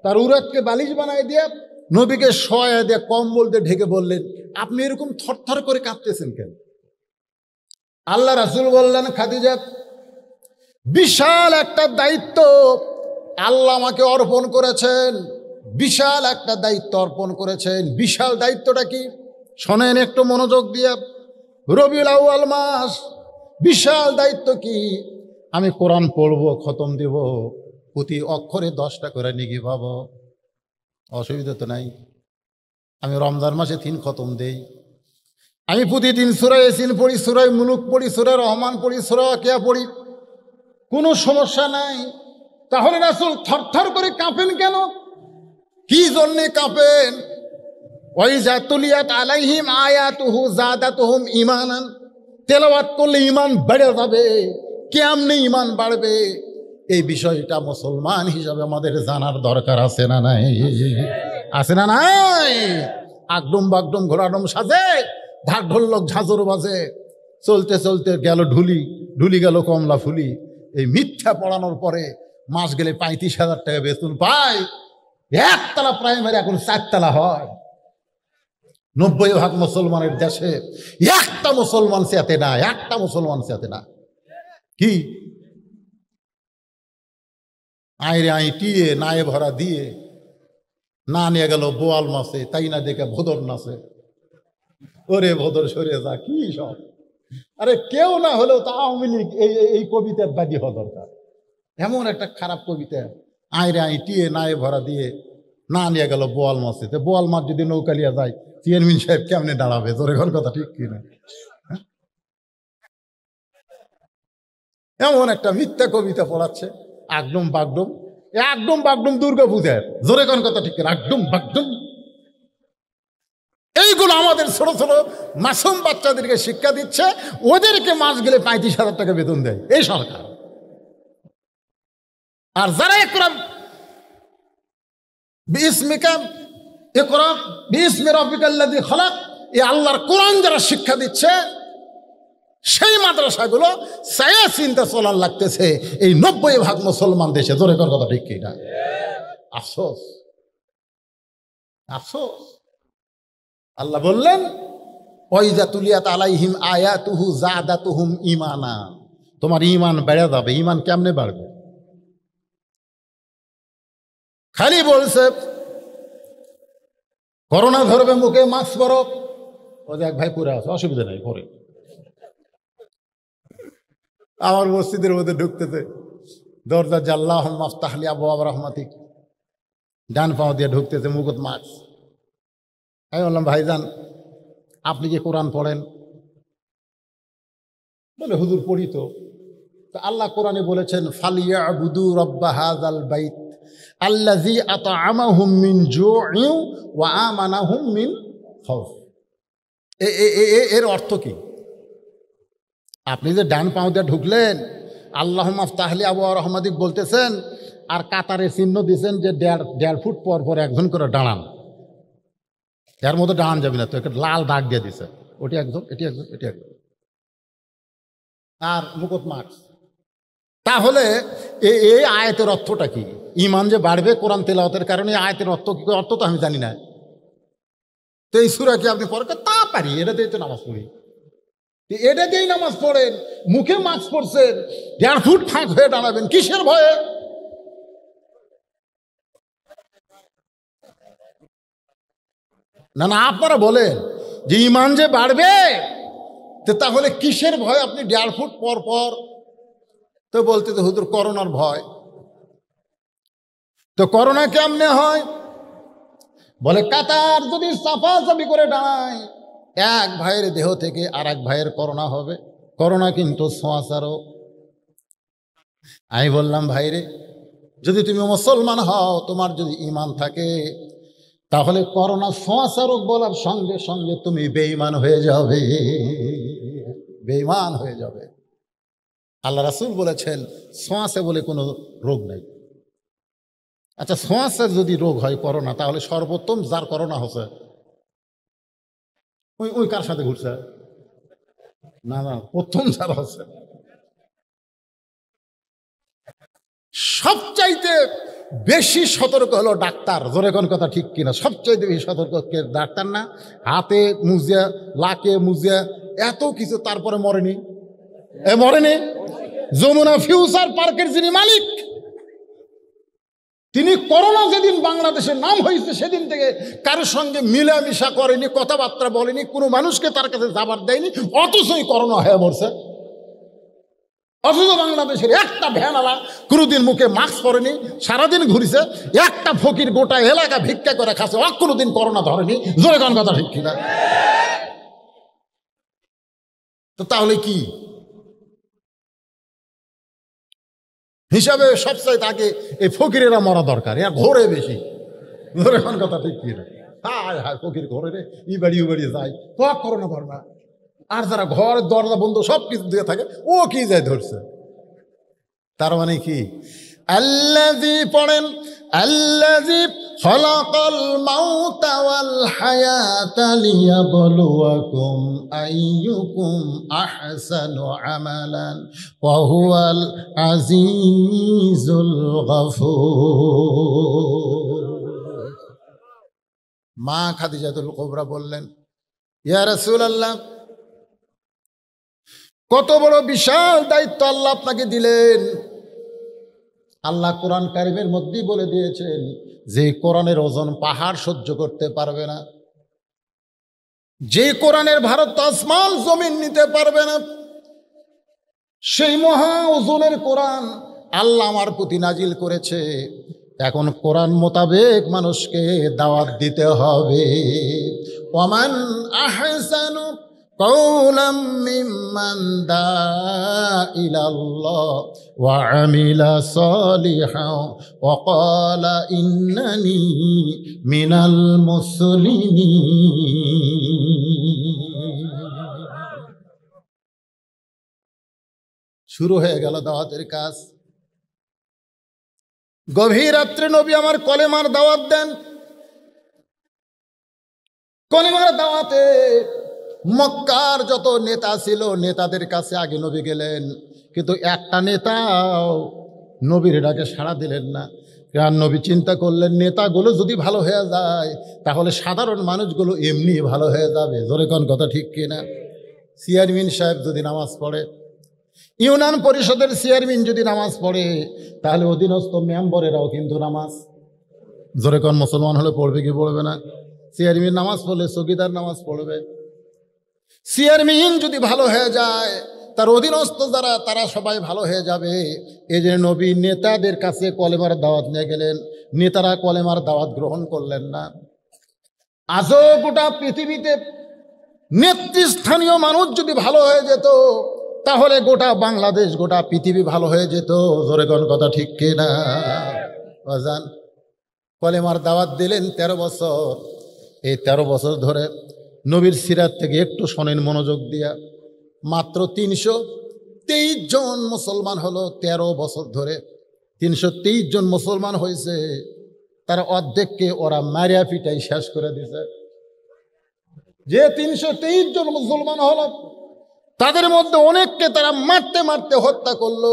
তার উরাতকে বালিশ বানায় দিয়ে নবীকে সয়া দিয়ে কম্বল দিয়ে ঢেকে বললেন আপনি এরকম থরথর করে কাঁপতেছেন কেন আল্লাহ রাসুল বললেন খাদিজাত বিশাল একটা দায়িত্ব আল্লাহ আমাকে অর্পণ করেছেন বিশাল একটা দায়িত্ব অর্পণ করেছেন বিশাল দায়িত্বটা কি শোনেন একটু মনোযোগ দিয়ে রবিউল আউয়াল মাস বিশাল দায়িত্ব কি আমি কোরআন পড়ব খতম দিব প্রতি অক্ষরে দশটা করে নিগি পাব অসুবিধা তো নাই আমি রমজান মাসে তিন খতম দেই আমি প্রতিদিন সুরায় এসিন পড়ি সুরায় মুলুক পড়ি সুরায় রহমান পড়ি সুরা কেয়া পড়ি কোনো সমস্যা নাই তাহলে রাসুল থরথর করে কাঁপেন কেন কি জন্যে কাঁপেন ওই জাতুলিয়াত আলাইহিম আয়াতুহু হুম ইমান তেলাবাত করলে ইমান বেড়ে যাবে কেমনি ইমান বাড়বে এই বিষয়টা মুসলমান হিসাবে আমাদের জানার দরকার আছে না নাই আছে না নাই আগডুম বাগডুম ঘোড়াডুম সাজে ঢাক ঢোল্লক ঝাঁঝর বাজে চলতে চলতে গেল ঢুলি ঢুলি গেল কমলা ফুলি এই মিথ্যা পড়ানোর পরে মাস গেলে পঁয়ত্রিশ হাজার টাকা বেতন পায় একতলা প্রাইমারি এখন চারতলা হয় নব্বই ভাগ মুসলমানের দেশে একটা মুসলমান সাথে না একটা মুসলমান সাথে না কি আইরে আই টিয়ে নায়ে ভরা দিয়ে না নিয়ে গেল বোয়াল মাসে তাই না দেখে ভোদর নাচে ওরে ভোদর সরে যা কি সব আরে কেউ না হলেও তা আওয়ামী লীগ এই এই কবিতার বাদী হওয়া দরকার এমন একটা খারাপ কবিতা আইরে আই টিয়ে নায়ে ভরা দিয়ে না নিয়ে গেল বোয়াল মাছে তো বোয়াল মাছ যদি নৌকালিয়া যায় চেয়ারম্যান সাহেব কেমনে দাঁড়াবে তোর এখন কথা ঠিক কিনা হ্যাঁ? এমন একটা মিথ্যা কবিতা পড়াচ্ছে একদম বাগডুম একদম বাগডুম দুর্গা পূজার জোরে কোন কথা ঠিক একদম বাগডুম এইগুলো আমাদের ছোট ছোট মাসুম বাচ্চাদেরকে শিক্ষা দিচ্ছে ওদেরকে মাস গেলে পঁয়ত্রিশ হাজার টাকা বেতন দেয় এই সরকার আর যারা একরাম বিসমিকা একরাম বিসমির অফিকাল্লাদি খলাক এ আল্লাহর কোরআন যারা শিক্ষা দিচ্ছে সেই মাদ্রাসাগুলো সায়া চিন্তা চলার লাগতেছে এই নব্বই ভাগ মুসলমান দেশে জোরে কর কথা ঠিক কিনা আফসোস আফসোস আল্লাহ বললেন তুলিয়া ওইজাতুলিয়াত আলাইহিম আয়াতুহু জাদাতুহুম ইমানা তোমার ইমান বেড়ে যাবে ইমান কেমনে বাড়বে খালি বলছে করোনা ধরবে মুখে মাস্ক পরক ও দেখ ভাই পুরে আছে অসুবিধা নাই পরে আমার মসজিদের মধ্যে ঢুকতেছে দরজা জাল্লাহ মাফতাহলি আবু আব রহমাতি ডান পাও দিয়ে ঢুকতেছে মুকুত মাছ আমি বললাম ভাইজান আপনি কি কোরআন পড়েন বলে হুজুর পড়ি তো আল্লাহ কোরআনে বলেছেন ফালিয়া বুদু রব্বা হাজ আল বাইত আল্লাজি আত আমা হুমিন জো ইউ ওয়া আমানা হুমিন হফ এর অর্থ কী আপনি যে ডান দিয়ে ঢুকলেন আল্লাহ তাহলে আবু রহমাদিক বলতেছেন আর কাতারে চিহ্ন দিছেন যে দেড় দেড় ফুট পর পর একজন করে দাঁড়ান এর মধ্যে দাঁড়ান যাবে না তো একটা লাল দাগ দিয়ে দিছে ওটি একজন এটি একজন এটি একজন আর মুকুট মাঠ তাহলে এই আয়তের অর্থটা কি ইমান যে বাড়বে কোরআন তেলাওতের কারণে আয়তের অর্থ কি অর্থ তো আমি জানি না তো এই সুরা কি আপনি পরে তা পারি এটা দিয়ে তো নামাজ পড়ি এটাকেই নামাজ পড়েন মুখে মাস্ক পড়ছেন দেড় ফুট ফাঁক হয়ে দাঁড়াবেন কিসের ভয়ে না না আপনারা বলেন যে ইমান যে বাড়বে তো তাহলে কিসের ভয় আপনি দেড় ফুট পর পর তো বলতে তো হুদুর করোনার ভয় তো করোনা কেমনে হয় বলে কাতার যদি সাফা সাফি করে দাঁড়ায় এক ভাইয়ের দেহ থেকে আর এক ভাইয়ের করোনা হবে করোনা কিন্তু সোঁয়াশারও আমি বললাম ভাইরে যদি তুমি মুসলমান হও তোমার যদি ইমান থাকে তাহলে করোনা সোঁয়াশা রোগ বলার সঙ্গে সঙ্গে তুমি বেঈমান হয়ে যাবে বেঈমান হয়ে যাবে আল্লাহ রাসুল বলেছেন সোঁয়াশে বলে কোনো রোগ নেই আচ্ছা সোঁয়াশের যদি রোগ হয় করোনা তাহলে সর্বোত্তম যার করোনা হচ্ছে ওই ওই কার সাথে ঘুরছে না না প্রথম যারা হচ্ছে সবচাইতে বেশি সতর্ক হলো ডাক্তার জোরে কোন কথা ঠিক কিনা সবচাইতে বেশি সতর্ক ডাক্তার না হাতে মুজিয়া লাকে মুজিয়া এত কিছু তারপরে মরেনি এ মরেনি যমুনা ফিউচার পার্কের যিনি মালিক তিনি করোনা যেদিন বাংলাদেশের নাম হয়েছে সেদিন থেকে কারোর সঙ্গে মিলামিশা করেনি কথাবার্তা বলেনি কোনো মানুষকে তার কাছে যাবার দেয়নি অথচই করোনা হয়ে মরছে অথচ বাংলাদেশের একটা ভ্যানালা কোনোদিন মুখে মাস্ক পরেনি সারাদিন ঘুরিছে একটা ফকির গোটা এলাকা ভিক্ষা করে খাচ্ছে অ কোনোদিন করোনা ধরেনি জোরে কথা ঠিক কিনা তো তাহলে কি হিসাবে সবচেয়ে তাকে এই ফকিরেরা মরা দরকার এর ঘোরে বেশি ঘোরে এখন কথা ঠিক কি হায় হায় ফকির ঘরে রে ই বাড়ি ও বাড়ি যায় তোয়াক করো না পারো আর যারা ঘর দরজা বন্ধ সব কিছু দিয়ে থাকে ও কি যায় ধরছে তার মানে কি আল্লাজি পড়েন আল্লাজি খলাকাল মাউতা ওয়াল হায়াতা লিয়াবলুয়াকুম আইয়ুকুম আহসানু আমালান ওয়া হুয়াল আজিজুল গফুর মা খাদিজাতুল কোবরা বললেন ইয়া রাসূলুল্লাহ কত বড় বিশাল দায়িত্ব আল্লাহ আপনাকে দিলেন আল্লাহ কোরআন কারিমের মধ্যেই বলে দিয়েছেন যে কোরআনের ওজন পাহাড় সহ্য করতে পারবে না যে কোরআনের ভারত তাজমাল জমিন নিতে পারবে না সেই মহা ওজনের কোরআন আল্লাহ আমার প্রতি নাজিল করেছে এখন কোরআন মোতাবেক মানুষকে দাওয়াত দিতে হবে ওমান আহসানু কৌলাম দা ইলাল্লাহ وعمل صالحا وقال إنني من المسلمين শুরু হয়ে গেল দাওয়াতের কাজ গভীর রাত্রে নবী আমার কলেমার দাওয়াত দেন কলেমার দাওয়াতে মক্কার যত নেতা ছিল নেতাদের কাছে আগে নবী গেলেন কিন্তু একটা নেতাও নবীর এটাকে সাড়া দিলেন না আর নবী চিন্তা করলেন নেতাগুলো যদি ভালো হয়ে যায় তাহলে সাধারণ মানুষগুলো এমনি ভালো হয়ে যাবে জোরে কোন কথা ঠিক কিনা চেয়ারম্যান সাহেব যদি নামাজ পড়ে ইউনিয়ন পরিষদের চেয়ারম্যান যদি নামাজ পড়ে তাহলে অধীনস্থ মেম্বরেরাও কিন্তু নামাজ জোরে কোন মুসলমান হলে পড়বে কি পড়বে না চেয়ারম্যান নামাজ পড়লে চকিদার নামাজ পড়বে চেয়ারম্যান যদি ভালো হয়ে যায় তার অধীনস্থ যারা তারা সবাই ভালো হয়ে যাবে এই যে নবী নেতাদের কাছে কলেমার দাওয়াত নিয়ে গেলেন নেতারা কলেমার দাওয়াত গ্রহণ করলেন না আজও গোটা পৃথিবীতে নেতৃস্থানীয় মানুষ যদি ভালো হয়ে যেত তাহলে গোটা বাংলাদেশ গোটা পৃথিবী ভালো হয়ে যেত জোরেগণ কথা ঠিক কিনা বাজান কলেমার দাওয়াত দিলেন তেরো বছর এই তেরো বছর ধরে নবীর সিরাত থেকে একটু শোনেন মনোযোগ দিয়া মাত্র তেইশ জন মুসলমান হলো ১৩ বছর ধরে তিনশো জন মুসলমান হয়েছে তার অর্ধেককে ওরা মারিয়া পিটাই শেষ করে দিছে যে তিনশো জন মুসলমান হলো তাদের মধ্যে অনেককে তারা মারতে মারতে হত্যা করলো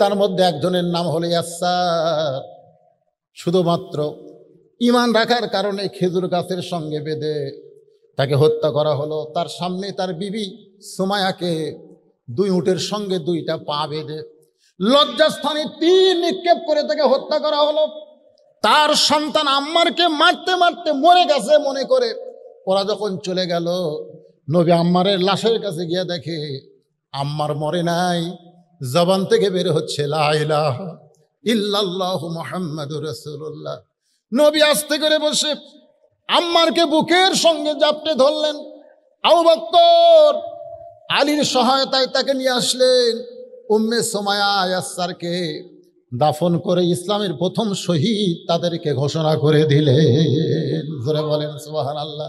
তার মধ্যে একজনের নাম হলো ইয়াসার শুধুমাত্র ইমান রাখার কারণে খেজুর গাছের সঙ্গে বেঁধে তাকে হত্যা করা হলো তার সামনে তার বিবি সুমায়াকে দুই উটের সঙ্গে দুইটা পা বেঁধে লজ্জাস্থানে তিন নিক্ষেপ করে তাকে হত্যা করা হলো তার সন্তান আম্মারকে মারতে মারতে মরে গেছে মনে করে ওরা যখন চলে গেল নবী আম্মারের লাশের কাছে গিয়ে দেখে আম্মার মরে নাই জবান থেকে বের হচ্ছে লাইলাহ ইল্লাল্লাহ মোহাম্মদুর রসুল্লাহ নবী আস্তে করে বসে আম্মারকে বুকের সঙ্গে জাপটে ধরলেন আউ বক্তর আলীর সহায়তায় তাকে নিয়ে আসলেন উম্মে সোমায়া আয়াসারকে দাফন করে ইসলামের প্রথম শহীদ তাদেরকে ঘোষণা করে দিলেন ধরে বলেন সোহান আল্লাহ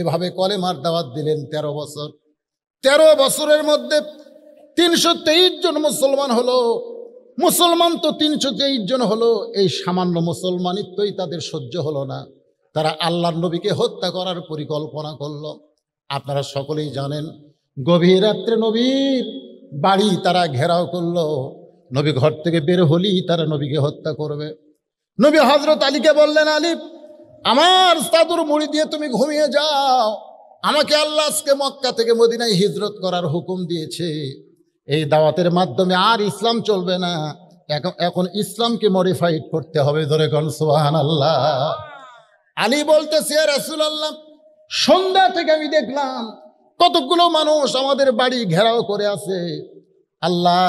এভাবে কলে মার দাওয়াত দিলেন ১৩ বছর ১৩ বছরের মধ্যে তিনশো জন মুসলমান হলো মুসলমান তো তিনশো জন হলো এই সামান্য মুসলমানিত্বই তাদের সহ্য হলো না তারা আল্লাহ নবীকে হত্যা করার পরিকল্পনা করল আপনারা সকলেই জানেন গভীর রাত্রে নবীর বাড়ি তারা ঘেরাও করল নবী ঘর থেকে বের হলেই তারা নবীকে হত্যা করবে নবী হজরত আলীকে বললেন আলিপ আমার সাদুর মুড়ি দিয়ে তুমি ঘুমিয়ে যাও আমাকে আল্লাহকে মক্কা থেকে মদিনায় হিজরত করার হুকুম দিয়েছে এই দাওয়াতের মাধ্যমে আর ইসলাম চলবে না এখন ইসলামকে মডিফাইড করতে হবে ধরে কন সোহান আল্লাহ আলী বলতেছে রাসুল আল্লাহ সন্ধ্যা থেকে আমি দেখলাম কতগুলো মানুষ আমাদের বাড়ি ঘেরাও করে আছে আল্লাহ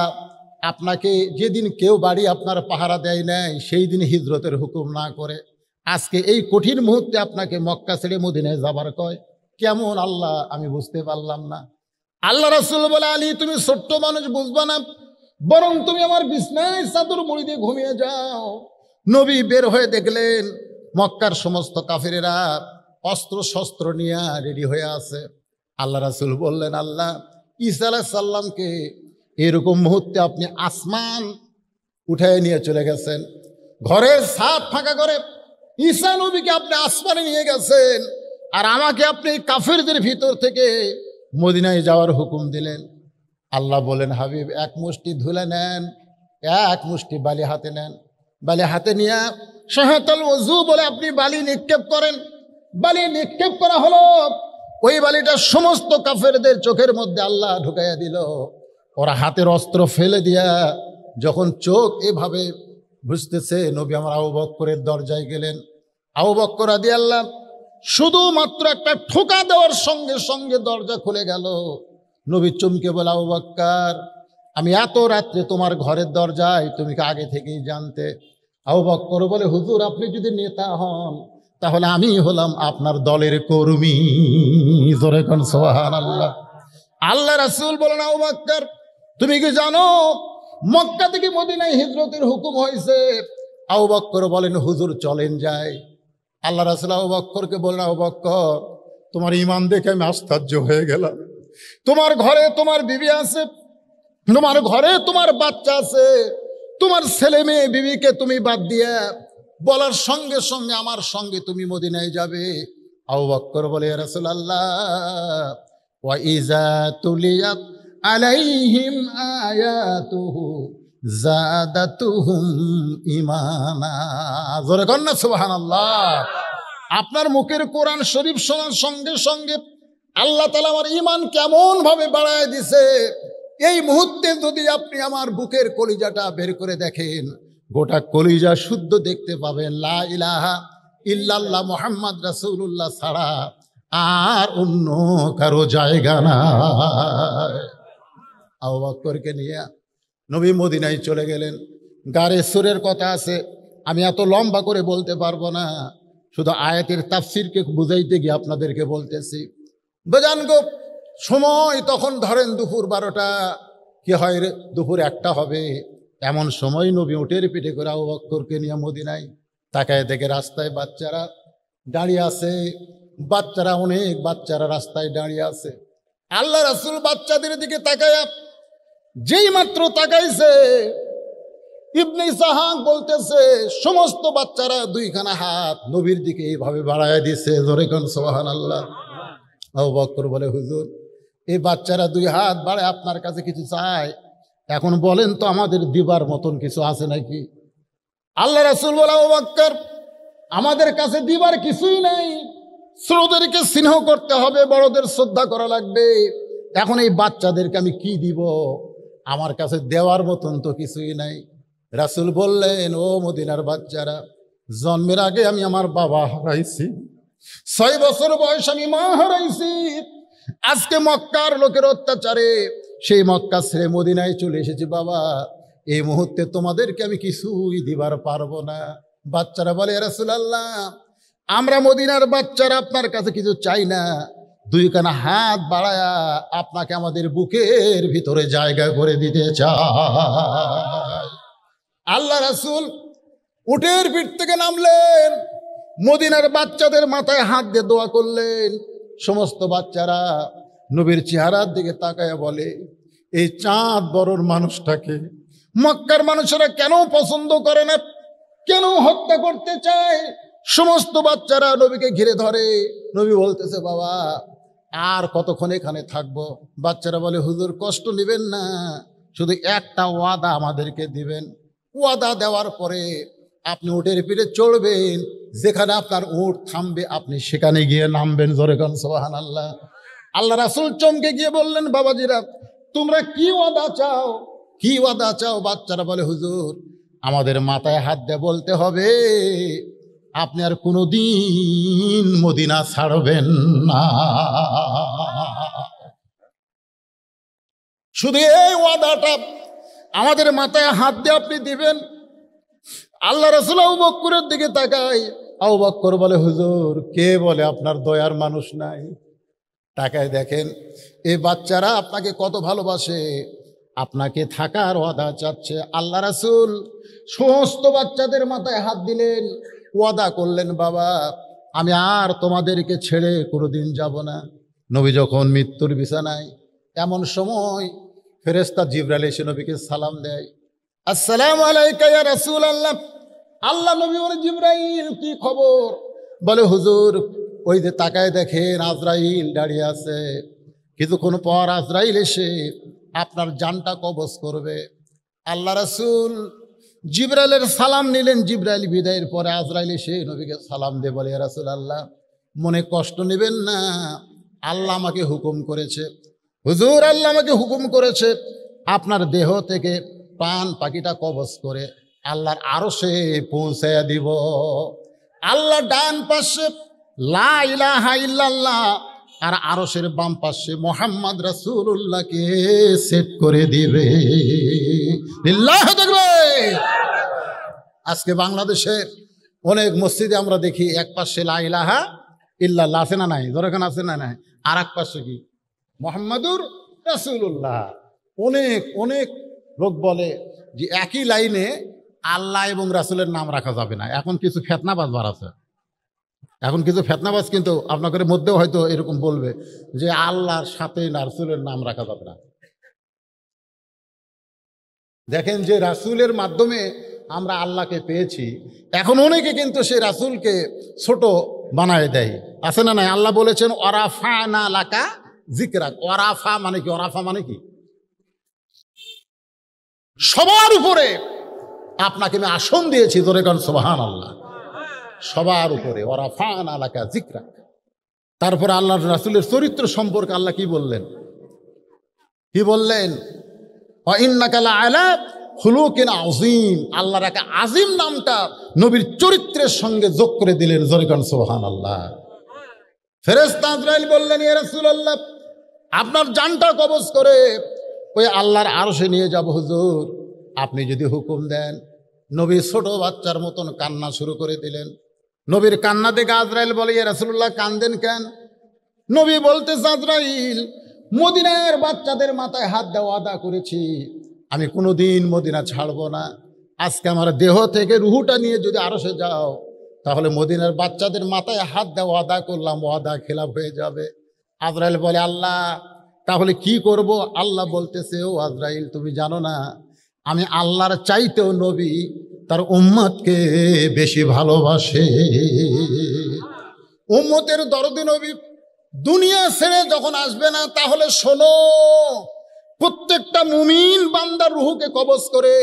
আপনাকে যেদিন কেউ বাড়ি আপনার পাহারা দেয় নাই সেই দিন হিজরতের হুকুম না করে আজকে এই কঠিন মুহূর্তে আপনাকে মক্কা ছেড়ে মদিনায় যাবার কয় কেমন আল্লাহ আমি বুঝতে পারলাম না আল্লাহ রসুল বলে আলী তুমি ছোট্ট মানুষ বুঝবা না বরং তুমি আমার বিছনায় চাদর মুড়ি দিয়ে ঘুমিয়ে যাও নবী বের হয়ে দেখলেন মক্কার সমস্ত কাফেরা অস্ত্র শস্ত্র নিয়ে রেডি হয়ে আছে আল্লাহ রাসুল বললেন আল্লাহ ইসা আলাহ সাল্লামকে এরকম মুহূর্তে আপনি আসমান উঠে নিয়ে চলে গেছেন ঘরের সাপ ফাঁকা করে ঈসা নবীকে আপনি আসমানে নিয়ে গেছেন আর আমাকে আপনি কাফেরদের ভিতর থেকে মদিনায় যাওয়ার হুকুম দিলেন আল্লাহ বলেন হাবিব এক মুষ্টি ধুলে নেন এক মুষ্টি বালি হাতে নেন বালি হাতে নিয়ে শাহতল ওজু বলে আপনি বালি নিক্ষেপ করেন বালি নিক্ষেপ করা হলো ওই বালিটা সমস্ত কাফেরদের চোখের মধ্যে আল্লাহ ঢুকাইয়া দিল ওরা হাতের অস্ত্র ফেলে দিয়া যখন চোখ এভাবে বুঝতেছে নবী আমার আউ বক্করের দরজায় গেলেন আউ বক্কর আদি আল্লাহ শুধুমাত্র একটা ঠোকা দেওয়ার সঙ্গে সঙ্গে দরজা খুলে গেল নবী চমকে বলে আউ বক্কার আমি এত রাত্রে তোমার ঘরের দরজায় তুমি আগে থেকেই জানতে আউ বক্কর বলে হুজুর আপনি যদি নেতা হন তাহলে আমি হলাম আপনার দলের কর্মী জোরে সোহান আল্লাহ আল্লাহ রাসুল বলেন আবাক্কার তুমি কি জানো মক্কা থেকে মদিনায় হিজরতের হুকুম হয়েছে আবাক্কর বলেন হুজুর চলেন যায় আল্লাহ রাসুল আবাক্করকে বলেন আবাক্কর তোমার ইমান দেখে আমি আশ্চর্য হয়ে গেলাম তোমার ঘরে তোমার বিবি আছে তোমার ঘরে তোমার বাচ্চা আছে তোমার ছেলে মেয়ে বিবিকে তুমি বাদ দিয়া বলার সঙ্গে সঙ্গে আমার সঙ্গে তুমি মদিনায় যাবে আবু বক্কর বলে রাসূলুল্লাহ ওয়া আপনার মুখের কোরআন শরীফ শোনার সঙ্গে সঙ্গে আল্লাহ তালা আমার ইমান কেমন ভাবে বাড়ায় দিছে এই মুহূর্তে যদি আপনি আমার বুকের কলিজাটা বের করে দেখেন গোটা কলিজা শুদ্ধ দেখতে পাবেন লা ইলাহা ইল্লাল্লাহ মোহাম্মদ রাসুল্লাহ ছাড়া আর অন্য কারো জায়গা না করকে নিয়ে নবী মদিনায় চলে গেলেন গারে সুরের কথা আছে আমি এত লম্বা করে বলতে পারবো না শুধু আয়াতের তাফসিরকে বুঝাইতে গিয়ে আপনাদেরকে বলতেছি বেজান গোপ সময় তখন ধরেন দুপুর বারোটা কি হয় রে দুপুর একটা হবে এমন সময় নবী উঠের পিঠে করে আবু বক্করকে নিয়ে মদিনায় তাকায় দেখে রাস্তায় বাচ্চারা দাঁড়িয়ে আছে বাচ্চারা অনেক বাচ্চারা রাস্তায় দাঁড়িয়ে আছে আল্লাহ রাসুল বাচ্চাদের দিকে তাকায় যেই মাত্র তাকাইছে ইবনে সাহান বলতেছে সমস্ত বাচ্চারা দুইখানা হাত নবীর দিকে এইভাবে বাড়ায় দিছে ধরে খান সোহান আল্লাহ আবু বক্কর বলে হুজুর এই বাচ্চারা দুই হাত বাড়ে আপনার কাছে কিছু চায় এখন বলেন তো আমাদের দিবার মতন কিছু আছে নাকি আল্লাহ রাসুল বলা ওবাক্কর আমাদের কাছে দিবার কিছুই নাই ছোটদেরকে স্নেহ করতে হবে বড়দের শ্রদ্ধা করা লাগবে এখন এই বাচ্চাদেরকে আমি কি দিব আমার কাছে দেওয়ার মতন তো কিছুই নাই রাসুল বললেন ও মদিনার বাচ্চারা জন্মের আগে আমি আমার বাবা হারাইছি ছয় বছর বয়স আমি মা হারাইছি আজকে মক্কার লোকের অত্যাচারে সেই মক্কা ছেড়ে মদিনায় চলে এসেছি বাবা এই মুহূর্তে তোমাদেরকে আমি কিছুই দিবার পারবো না বাচ্চারা বলে রাসুলাল্লাহ আমরা মদিনার বাচ্চারা আপনার কাছে কিছু চাই না দুইখানা হাত বাড়ায়া আপনাকে আমাদের বুকের ভিতরে জায়গা করে দিতে চাই আল্লাহ রাসুল উটের পিঠ থেকে নামলেন মদিনার বাচ্চাদের মাথায় হাত দিয়ে দোয়া করলেন সমস্ত বাচ্চারা নবীর চেহারার দিকে তাকায় বলে এই চাঁদ বড়র মানুষটাকে মক্কার মানুষেরা কেন পছন্দ করে না কেন হত্যা করতে চায় সমস্ত বাচ্চারা নবীকে ঘিরে ধরে নবী বলতেছে বাবা আর কতক্ষণ এখানে থাকবো বাচ্চারা বলে হুজুর কষ্ট নেবেন না শুধু একটা ওয়াদা আমাদেরকে দিবেন ওয়াদা দেওয়ার পরে আপনি উটের পিঠে চড়বেন যেখানে আপনার উট থামবে আপনি সেখানে গিয়ে নামবেন জোরে গান সোহান আল্লাহ আল্লাহ রাসুল চমকে গিয়ে বললেন বাবাজিরা তোমরা কি ওয়াদা চাও কি ওয়াদা চাও বাচ্চারা বলে হুজুর আমাদের মাথায় হাত দিয়ে বলতে হবে আপনি আর কোনো দিন মদিনা ছাড়বেন না শুধু এই ওয়াদাটা আমাদের মাথায় হাত দিয়ে আপনি দিবেন আল্লাহ রসুল আবক্করের দিকে তাকাই আবক্কর বলে হুজুর কে বলে আপনার দয়ার মানুষ নাই তাকায় দেখেন এ বাচ্চারা আপনাকে কত ভালোবাসে আপনাকে থাকার ওয়াদা চাচ্ছে আল্লাহ রাসুল সমস্ত বাচ্চাদের মাথায় হাত দিলেন ওয়াদা করলেন বাবা আমি আর তোমাদেরকে ছেড়ে কোনোদিন যাব না নবী যখন মৃত্যুর বিছানায় এমন সময় ফেরেস্তা জিব্রাইল এসে নবীকে সালাম দেয় আসসালাম আলাইকা রাসুল আল্লাহ আল্লাহ নবী জিব্রাইল কি খবর বলে হুজুর ওই যে তাকায় দেখেন আজরাইল দাঁড়িয়ে আছে কিন্তু কোনো পর আজরাইল এসে আপনার জানটা কবজ করবে আল্লাহ রাসুল জিব্রাইলের সালাম নিলেন জিব্রাইল বিদায়ের পরে আজরাইল এসে নবীকে সালাম দে বলে রাসুল আল্লাহ মনে কষ্ট নেবেন না আল্লাহ আমাকে হুকুম করেছে হুজুর আল্লাহ আমাকে হুকুম করেছে আপনার দেহ থেকে পান পাখিটা কবজ করে আল্লাহর আরো সে পৌঁছে দিব আল্লাহ ডান পাশে লা ইলাহা ইল্লাল্লাহ আর আরশের বাম পাশে মোহাম্মদ রাসুল্লাহকে সেট করে দিবে আজকে বাংলাদেশের অনেক মসজিদে আমরা দেখি এক পাশে লাহা ইল্লাল্লাহ আছে না নাই ধরেখান আছে না নাই আর এক পাশে কি মোহাম্মদুর রাসুল্লাহ অনেক অনেক লোক বলে যে একই লাইনে আল্লাহ এবং রাসুলের নাম রাখা যাবে না এখন কিছু ফেতনাবাজ বার আছে এখন কিন্তু ফেতনাবাজ কিন্তু আপনাদের মধ্যেও হয়তো এরকম বলবে যে আল্লাহর সাথে রাসুলের নাম রাখা যাবে না দেখেন যে রাসুলের মাধ্যমে আমরা আল্লাহকে পেয়েছি এখন অনেকে কিন্তু সেই রাসুলকে ছোট বানায় দেয় আছে না নাই আল্লাহ বলেছেন অরাফা না লাকা জিকরাক অরাফা মানে কি অরাফা মানে কি সবার উপরে আপনাকে আমি আসন দিয়েছি তোরে কারণ সোহান আল্লাহ সবার উপরে ওরা ফান আলাকা জিকরা তারপর আল্লাহ রাসুলের চরিত্র সম্পর্কে আল্লাহ কি বললেন কি বললেন ইন্নাকালা আলা হুলুকিন আজিম আল্লাহর একা আজিম নামটা নবীর চরিত্রের সঙ্গে যোগ করে দিলেন জরিকান সোহান আল্লাহ ফেরেস্তা আজরাইল বললেন রাসুল আল্লাহ আপনার জানটা কবচ করে ওই আল্লাহর আরশে নিয়ে যাব হুজুর আপনি যদি হুকুম দেন নবী ছোট বাচ্চার মতন কান্না শুরু করে দিলেন নবীর কান্না দেখে আজরাইল বলে রাসুল্লাহ কান্দেন কেন নবী বলতেছে আজরাইল মদিনার বাচ্চাদের মাথায় হাত দেওয়া আদা করেছি আমি কোনোদিন মদিনা ছাড়ব না আজকে আমার দেহ থেকে রুহুটা নিয়ে যদি আরো সে যাও তাহলে মদিনার বাচ্চাদের মাথায় হাত দেওয়া আদা করলাম ওয়াদা খেলাপ হয়ে যাবে আজরাইল বলে আল্লাহ তাহলে কি করব আল্লাহ বলতেছে ও আজরাইল তুমি জানো না আমি আল্লাহর চাইতেও নবী তার উম্মাদকে বেশি ভালোবাসে উম্মতের দরদি নবী দুনিয়া ছেড়ে যখন আসবে না তাহলে শোনো প্রত্যেকটা মুমিন বান্দার রুহুকে কবজ করে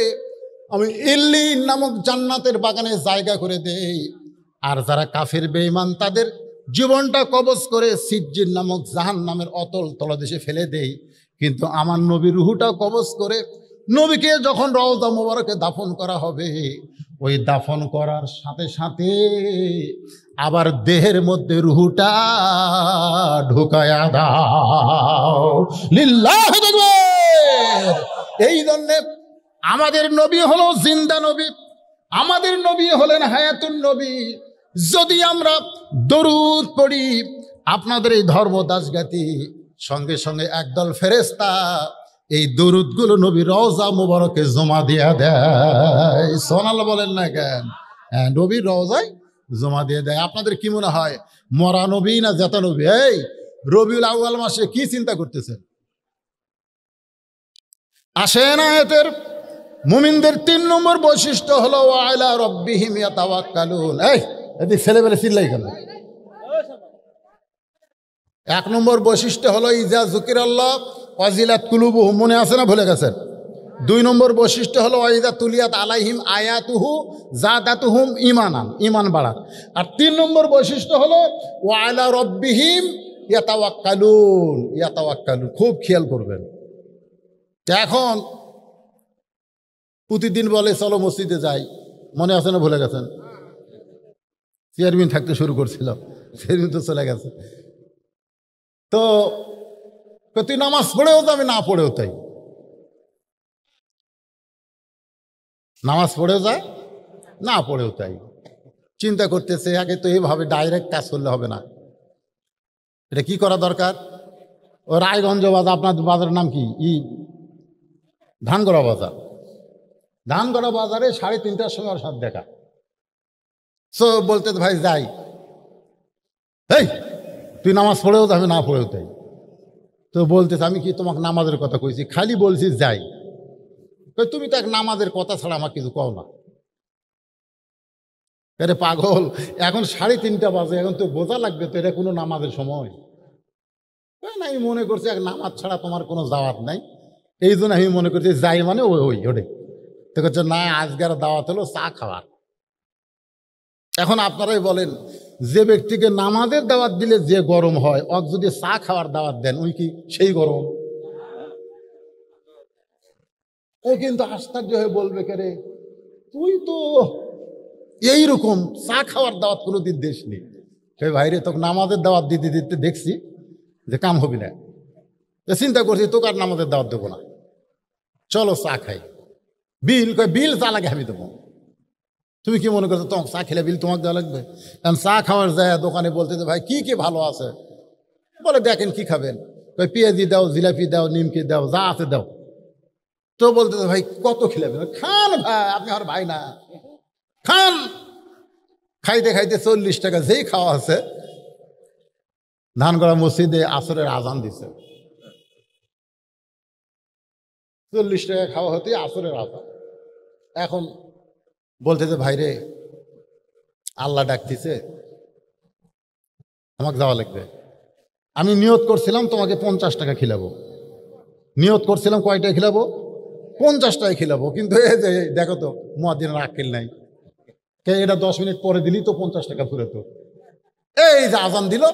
আমি ইল্লি নামক জান্নাতের বাগানে জায়গা করে দেই আর যারা কাফের বেঈমান তাদের জীবনটা কবজ করে সিজ্জির নামক জাহান নামের অতল তলদেশে ফেলে দেই কিন্তু আমার নবী রুহুটা কবজ করে নবীকে যখন রওজা মোবারকে দাফন করা হবে ওই দাফন করার সাথে সাথে আবার দেহের মধ্যে রুহুটা ঢুকায়া দাও লিল্লাহ এই জন্যে আমাদের নবী হলো জিন্দা নবী আমাদের নবী হলেন হায়াতুন নবী যদি আমরা দরুদ পড়ি আপনাদের এই ধর্ম দাসগাতি সঙ্গে সঙ্গে একদল ফেরেস্তা এই দরুদগুলো নবী রওজা মুবারকে জমা দিয়া দেয় সোনাল বলেন না কেন হ্যাঁ, নবীর রওজায় জমা দিয়ে দেয় আপনাদের কি মনে হয় মরা নবী না জেতা নবী এই রবিউল আউয়াল মাসে কি চিন্তা করতেছেন না আয়াতের মুমিনদের তিন নম্বর বৈশিষ্ট্য হলো আয়লা রব্বিহিম ইয়াতাওয়াক্কালুন এই এদি ছেলে ফেলে চিল্লাই গেল এক নম্বর বৈশিষ্ট্য হলো ইজা জুকির আল্লাহ অজিলাত কুলুবু মনে আছে না ভুলে গেছেন দুই নম্বর বৈশিষ্ট্য হলো অজিদা তুলিয়াত আলাইহিম আয়াতুহু জাদাতুহুম ইমানান ইমান বাড়ান আর তিন নম্বর বৈশিষ্ট্য হলো ওয়ালা রব্বিহিম ইয়াতাওয়াক্কালুন ইয়াতাওয়াক্কালুন খুব খেয়াল করবেন এখন প্রতিদিন বলে চলো মসজিদে যাই মনে আছে না ভুলে গেছেন চেয়ারম্যান থাকতে শুরু করছিল চেয়ারম্যান তো চলে গেছে তো তুই নামাজ পড়েও যাবি না পড়েও তাই নামাজ পড়েও যায় না পড়েও তাই চিন্তা করতেছে আগে তো এভাবে ডাইরেক্ট কাজ করলে হবে না এটা কি করা দরকার ও রায়গঞ্জ বাজার আপনার বাজারের নাম কি ই ধানগড়া বাজার ধানগড়া বাজারে সাড়ে তিনটার সময় ওর দেখা সো বলতে ভাই যাই এই তুই নামাজ পড়েও যাবি না পড়েও তাই তো বলতেছে আমি কি তোমাকে নামাজের কথা কইছি খালি বলছি যাই তুমি তো এক নামাজের কথা ছাড়া আমাকে কিছু কও না আরে পাগল এখন সাড়ে তিনটা বাজে এখন তো বোঝা লাগবে তো এটা কোনো নামাজের সময় না আমি মনে করছি এক নামাজ ছাড়া তোমার কোনো দাওয়াত নাই এই জন্য আমি মনে করছি যাই মানে ওই ওই ওটে তো না আজকের দাওয়াত হলো চা খাওয়ার এখন আপনারাই বলেন যে ব্যক্তিকে নামাজের দাওয়াত দিলে যে গরম হয় অক যদি চা খাওয়ার দাওয়াত দেন ওই কি সেই গরম ও কিন্তু আশ্চর্য হয়ে বলবে কে রে তুই তো এইরকম চা খাওয়ার দাওয়াত কোনো দিন দেশ নেই সে ভাইরে তোকে নামাজের দাওয়াত দিতে দিতে দেখছি যে কাম হবি না চিন্তা করছি তোকে আর নামাজের দাওয়াত দেবো না চলো চা খাই বিল কয় বিল চা লাগে আমি দেবো তুমি কি মনে করছো তোমাকে চা খেলে বিল তোমাকে দেওয়া লাগবে কারণ চা খাওয়ার যায় দোকানে বলতে যে ভাই কি কি ভালো আছে বলে দেখেন কি খাবেন ভাই পেঁয়াজি দাও জিলাপি দাও নিমকি দাও যা আছে দাও তো বলতে ভাই কত খেলাবেন খান ভাই আপনি আমার ভাই না খান খাইতে খাইতে চল্লিশ টাকা যেই খাওয়া আছে ধানগড়া মসজিদে আসরের আজান দিছে চল্লিশ টাকা খাওয়া হতে আসরের আজান এখন বলতেছে ভাইরে আল্লাহ ডাকতেছে আমাকে যাওয়া লাগবে আমি নিয়ত করছিলাম তোমাকে পঞ্চাশ টাকা খিলাবো নিয়ত করছিলাম কয়টায় খিলাবো পঞ্চাশটায় খিলাবো কিন্তু এই যে দেখো তো মহাদিনের আকিল নাই কে এটা দশ মিনিট পরে দিলি তো পঞ্চাশ টাকা তো এই যে আজান দিল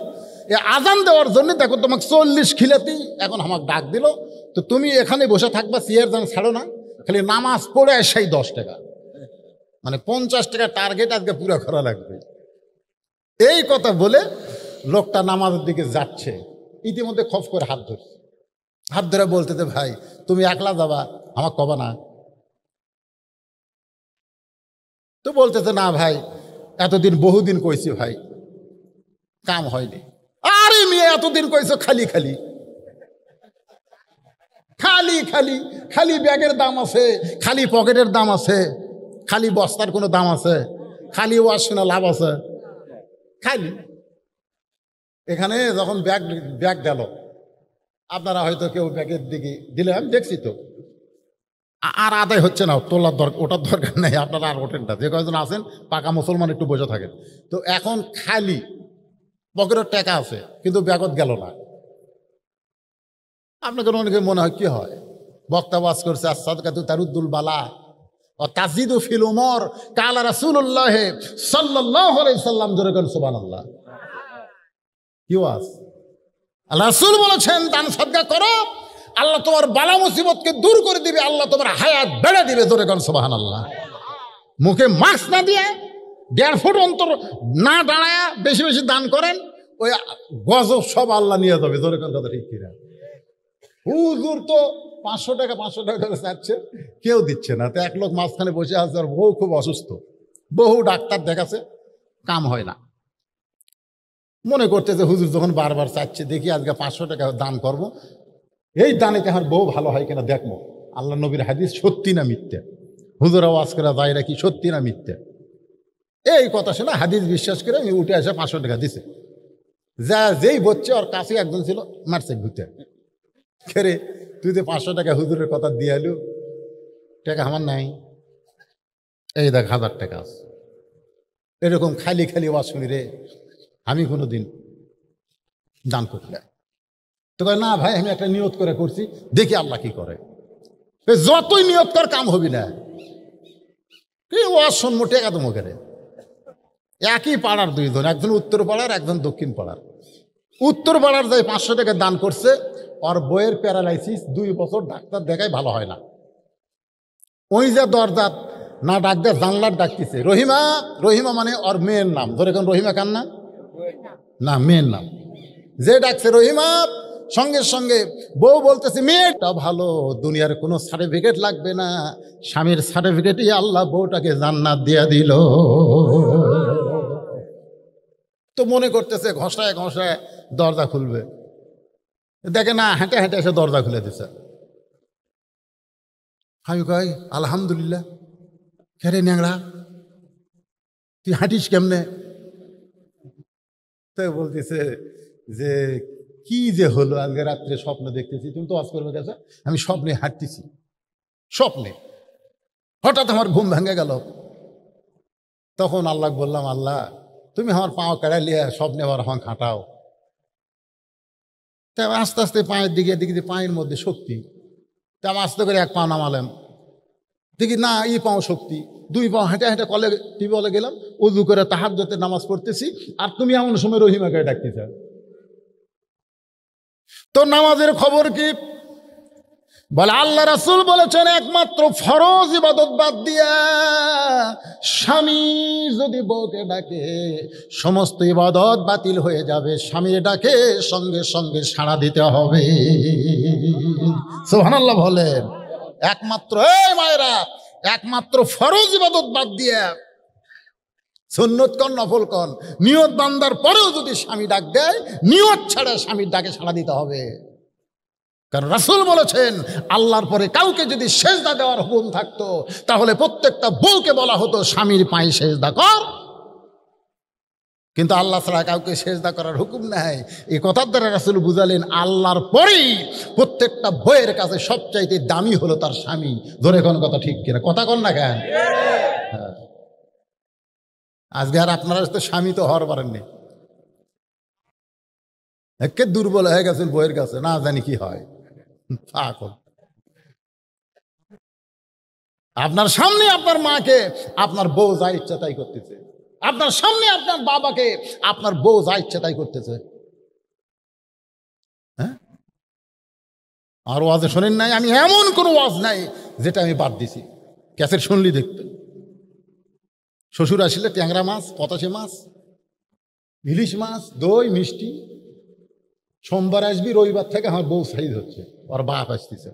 এ আজান দেওয়ার জন্য দেখো তোমাকে চল্লিশ খিলাতি এখন আমাকে ডাক দিল তো তুমি এখানে বসে থাকবা চেয়ার যেন ছাড়ো না খালি নামাজ পড়ে সেই দশ টাকা মানে পঞ্চাশ টাকা টার্গেট আজকে পুরো করা লাগবে এই কথা বলে লোকটা নামাজের দিকে যাচ্ছে ইতিমধ্যে খপ করে হাত ধরছে হাত ধরে বলতে ভাই তুমি একলা যাবা আমার কবা না তো বলতেছে না ভাই এতদিন বহুদিন কইছি ভাই কাম হয়নি আরে মেয়ে এতদিন কইছ খালি খালি খালি খালি খালি ব্যাগের দাম আছে খালি পকেটের দাম আছে খালি বস্তার কোনো দাম আছে খালি ওয়াশ শুনে লাভ আছে খালি এখানে যখন ব্যাগ ব্যাগ গেল আপনারা হয়তো কেউ ব্যাগের দিকে দিলে আমি দেখছি তো আর আদায় হচ্ছে না তোলার দরকার ওটার দরকার নেই আপনারা আর ওঠেন যে কয়েকজন আছেন পাকা মুসলমান একটু বসে থাকেন তো এখন খালি পকেটের টাকা আছে কিন্তু ব্যাগত গেল না আপনাদের অনেকে মনে হয় কি হয় বক্তা বাস করছে আসাদ কাতু তারুদ্দুল বালা অতাজিদু ফিল উমর কালা রাসুল্লাহে সাল্লাহ সাল্লাম জোরে করেন সুবান আল্লাহ কি ওয়াজ আল্লাহ রাসুল বলেছেন দান সদ্গা করো আল্লাহ তোমার বালা মুসিবতকে দূর করে দিবে আল্লাহ তোমার হায়াত বেড়ে দিবে জোরে করেন সুবাহান আল্লাহ মুখে মাস্ক না দিয়ে দেড় ফুট অন্তর না দাঁড়ায় বেশি বেশি দান করেন ওই গজব সব আল্লাহ নিয়ে যাবে জোরে করেন কথা ঠিক কিনা হুজুর তো পাঁচশো টাকা পাঁচশো টাকা করে চাচ্ছে কেউ দিচ্ছে না তো এক লোক মাঝখানে বসে আছে আর বউ খুব অসুস্থ বহু ডাক্তার দেখাছে কাম হয় না মনে করছে যে হুজুর যখন বারবার চাচ্ছে দেখি আজকে পাঁচশো টাকা দান করব এই দানে কি আমার বউ ভালো হয় কিনা দেখবো আল্লাহ নবীর হাদিস সত্যি না মিথ্যে হুজুর আওয়াজ করা যায় নাকি সত্যি না মিথ্যে এই কথা শুনে হাদিস বিশ্বাস করে আমি উঠে আসে পাঁচশো টাকা দিছে যা যেই বচ্ছে ওর কাছে একজন ছিল মারছে ঘুরতে খেরে তুই তো পাঁচশো টাকা হুজুরের কথা দিয়ে এলু টাকা আমার নাই এই দেখ হাজার টাকা আস এরকম খালি খালি ওয়া শুনি রে আমি কোনো দিন দান করি না তো না ভাই আমি একটা নিয়ত করে করছি দেখি আল্লাহ কি করে যতই নিয়ত কর কাম হবি না কি ওয়া শুনবো টেকা তো মুখে একই পাড়ার দুইজন একজন উত্তর পাড়ার একজন দক্ষিণ পাড়ার উত্তর পাড়ার যাই পাঁচশো টাকা দান করছে ওর বইয়ের প্যারালাইসিস দুই বছর ডাক্তার দেখায় ভালো হয় না ওই যে দরজার না ডাকতে জানলার ডাকতেছে রহিমা রহিমা মানে ওর মেয়ের নাম ধরে কেন রহিমা কান না না মেয়ের নাম যে ডাকছে রহিমা সঙ্গে সঙ্গে বউ বলতেছে মেয়েটা ভালো দুনিয়ার কোনো সার্টিফিকেট লাগবে না স্বামীর সার্টিফিকেটই আল্লাহ বউটাকে জান্নাত দিয়া দিল তো মনে করতেছে ঘষায় ঘষায় দরজা খুলবে দেখে না হেঁটে হেঁটে এসে দরজা খুলে দিছে আমি কয় আলহামদুলিল্লাহ খেরে ন্যাংড়া তুই হাঁটিস কেমনে তো বলতেছে যে কি যে হলো আজকে রাত্রে স্বপ্ন দেখতেছি তুমি তো অস করবে গেছো আমি স্বপ্নে হাঁটতেছি স্বপ্নে হঠাৎ আমার ঘুম ভেঙে গেল তখন আল্লাহ বললাম আল্লাহ তুমি আমার পাও কেড়া লিয়ে স্বপ্নে আমার হাঁক হাঁটাও তা আস্তে আস্তে পায়ের দিকে দেখি পায়ের মধ্যে শক্তি তেমন আস্তে করে এক পা নামালাম দেখি না এই পাও শক্তি দুই পাও হেঁটে হেঁটে কলে বলে গেলাম উজু করে তাহার যাতে নামাজ পড়তেছি আর তুমি এমন সময় রহিমাকে ডাকতে চাও তো নামাজের খবর কি বলে আল্লাহ রাসুল বলেছেন একমাত্র ফরজ ইবাদত বাদ দিয়া স্বামী যদি বউকে ডাকে সমস্ত ইবাদত বাতিল হয়ে যাবে স্বামীর ডাকে সঙ্গে সঙ্গে সাড়া দিতে হবে সোহানাল্লাহ বলেন একমাত্র এই মায়েরা একমাত্র ফরজ ইবাদত বাদ দিয়া সুন্নত কন নফল কন নিয়ত বান্দার পরেও যদি স্বামী ডাক দেয় নিয়ত ছাড়া স্বামীর ডাকে সাড়া দিতে হবে কারণ রাসুল বলেছেন আল্লাহর পরে কাউকে যদি সেজদা দেওয়ার হুকুম থাকতো তাহলে প্রত্যেকটা বউকে বলা হতো স্বামীর পায়ে সেজদা কর কিন্তু আল্লাহ ছাড়া কাউকে সেজদা করার হুকুম নেয় এই কথার দ্বারা রাসুল বুঝালেন আল্লাহর পরেই প্রত্যেকটা বইয়ের কাছে সবচাইতে দামি হলো তার স্বামী ধরে কোন কথা ঠিক কিনা কথা কন না কেন হ্যাঁ। আজকে আর আপনারা তো স্বামী তো হওয়ার পারেননি একে দুর্বল হয়ে গেছেন বইয়ের কাছে না জানি কি হয় আপনার সামনে আপনার মাকে আপনার বউ যা ইচ্ছা তাই করতেছে আপনার সামনে আপনার বাবাকে আপনার বউ যা ইচ্ছা তাই করতেছে হ্যাঁ আর ওয়াজে শোনেন নাই আমি এমন কোনো ওয়াজ নাই যেটা আমি বাদ দিছি ক্যাসের শুনলি দেখতে শ্বশুর আসলে ট্যাংরা মাছ পতাশে মাছ ইলিশ মাছ দই মিষ্টি সোমবার আসবি রবিবার থেকে আমার বউ সাইজ হচ্ছে ওর বাপ আসতেছে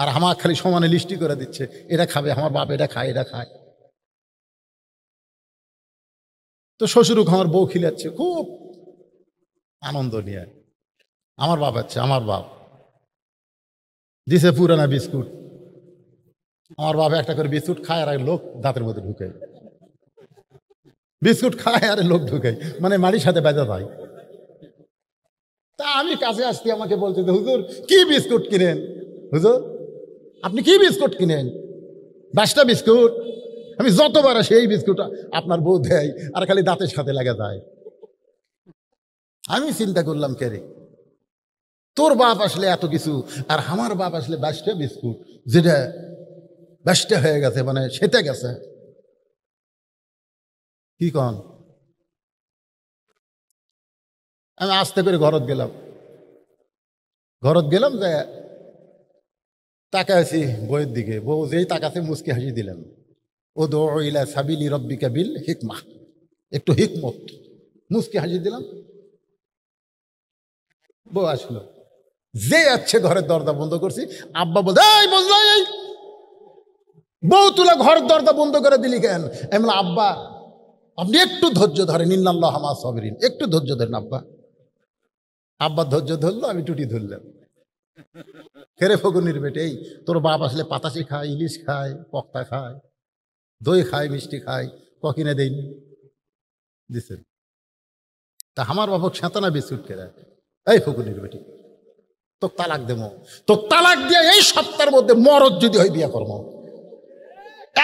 আর আমার খালি সমানে লিস্টি করে দিচ্ছে এটা খাবে আমার বাপ এটা খায় এটা খায় তো শ্বশুরুক আমার বউ খিলাচ্ছে খুব আনন্দ নিয়ে আমার বাপ আছে আমার বাপ দিছে পুরানা বিস্কুট আমার বাপ একটা করে বিস্কুট খায় আর লোক দাঁতের মধ্যে ঢুকে বিস্কুট খায় আর লোক ঢুকে মানে মাড়ির সাথে বেজা যায় তা আমি কাছে আসতে আমাকে বলছে হুজুর কি বিস্কুট কিনেন হুজুর আপনি কি বিস্কুট কিনেন দশটা বিস্কুট আমি যতবার আসি এই বিস্কুট আপনার বউ দেয় আর খালি দাঁতের সাথে লাগে যায় আমি চিন্তা করলাম কেরে তোর বাপ আসলে এত কিছু আর আমার বাপ আসলে বাইশটা বিস্কুট যেটা বাইশটা হয়ে গেছে মানে সেটা গেছে কি কন আমি আস্তে করে ঘরত গেলাম ঘরত গেলাম যে আছি বইয়ের দিকে বউ যেই তাকাছে মুসকি হাসি দিলেন ও দো ইলা সাবিলি রব্বি কাবিল হিকমা একটু হিকমত মুসকি হাসি দিলাম বউ আসলো যে আছে ঘরের দরজা বন্ধ করছি আব্বা বলতে এই বললাই এই বউ তুলা ঘরের দরজা বন্ধ করে দিলি কেন এমন আব্বা আপনি একটু ধৈর্য ধরেন ইন্নাল্লাহ হামা সবরিন একটু ধৈর্য ধরেন আব্বা আব্বা ধৈর্য ধরলো আমি টুটি ধরলাম খেরে ফগুনির বেটে এই তোর বাপ আসলে পাতাশি খায় ইলিশ খায় পক্তা খায় দই খায় মিষ্টি খায় ককিনে দেয়নি দিছেন তা আমার বাপক সাঁতানা বিস্কুট খেয়ে এই ফকুনির বেটি তোর তালাক দেবো তোর তালাক দিয়ে এই সপ্তাহের মধ্যে মরদ যদি হয় বিয়া কর্ম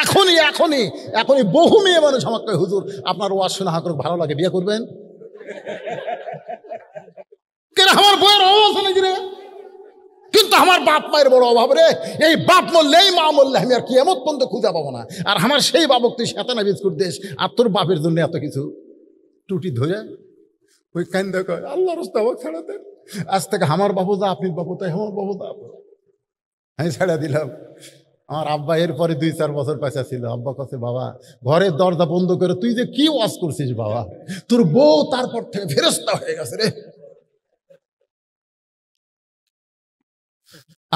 এখনই এখনই এখনই বহু মেয়ে মানুষ আমাকে হুজুর আপনার ওয়াশ শোনা হাঁকর ভালো লাগে বিয়ে করবেন আমার বইয়ের অভাব আছে নাকি রে কিন্তু আমার বাপ মায়ের বড় অভাব রে এই বাপ মরলে এই মা মরলে আমি আর কি এমন পর্যন্ত খুঁজে পাবো না আর আমার সেই বাবক তুই শেতানা বিস্কুট দেশ আর তোর বাপের জন্য এত কিছু টুটি ধরে ওই কান্দ আল্লাহ রস্তা ছাড়া দেন আজ থেকে আমার বাবু দা আপনি বাবু তাই আমার বাবু যা আমি ছাড়া দিলাম আমার আব্বা এরপরে দুই চার বছর পয়সা ছিল আব্বা কাছে বাবা ঘরের দরজা বন্ধ করে তুই যে কি ওয়াজ করছিস বাবা তোর বউ তারপর থেকে ফেরস্তা হয়ে গেছে রে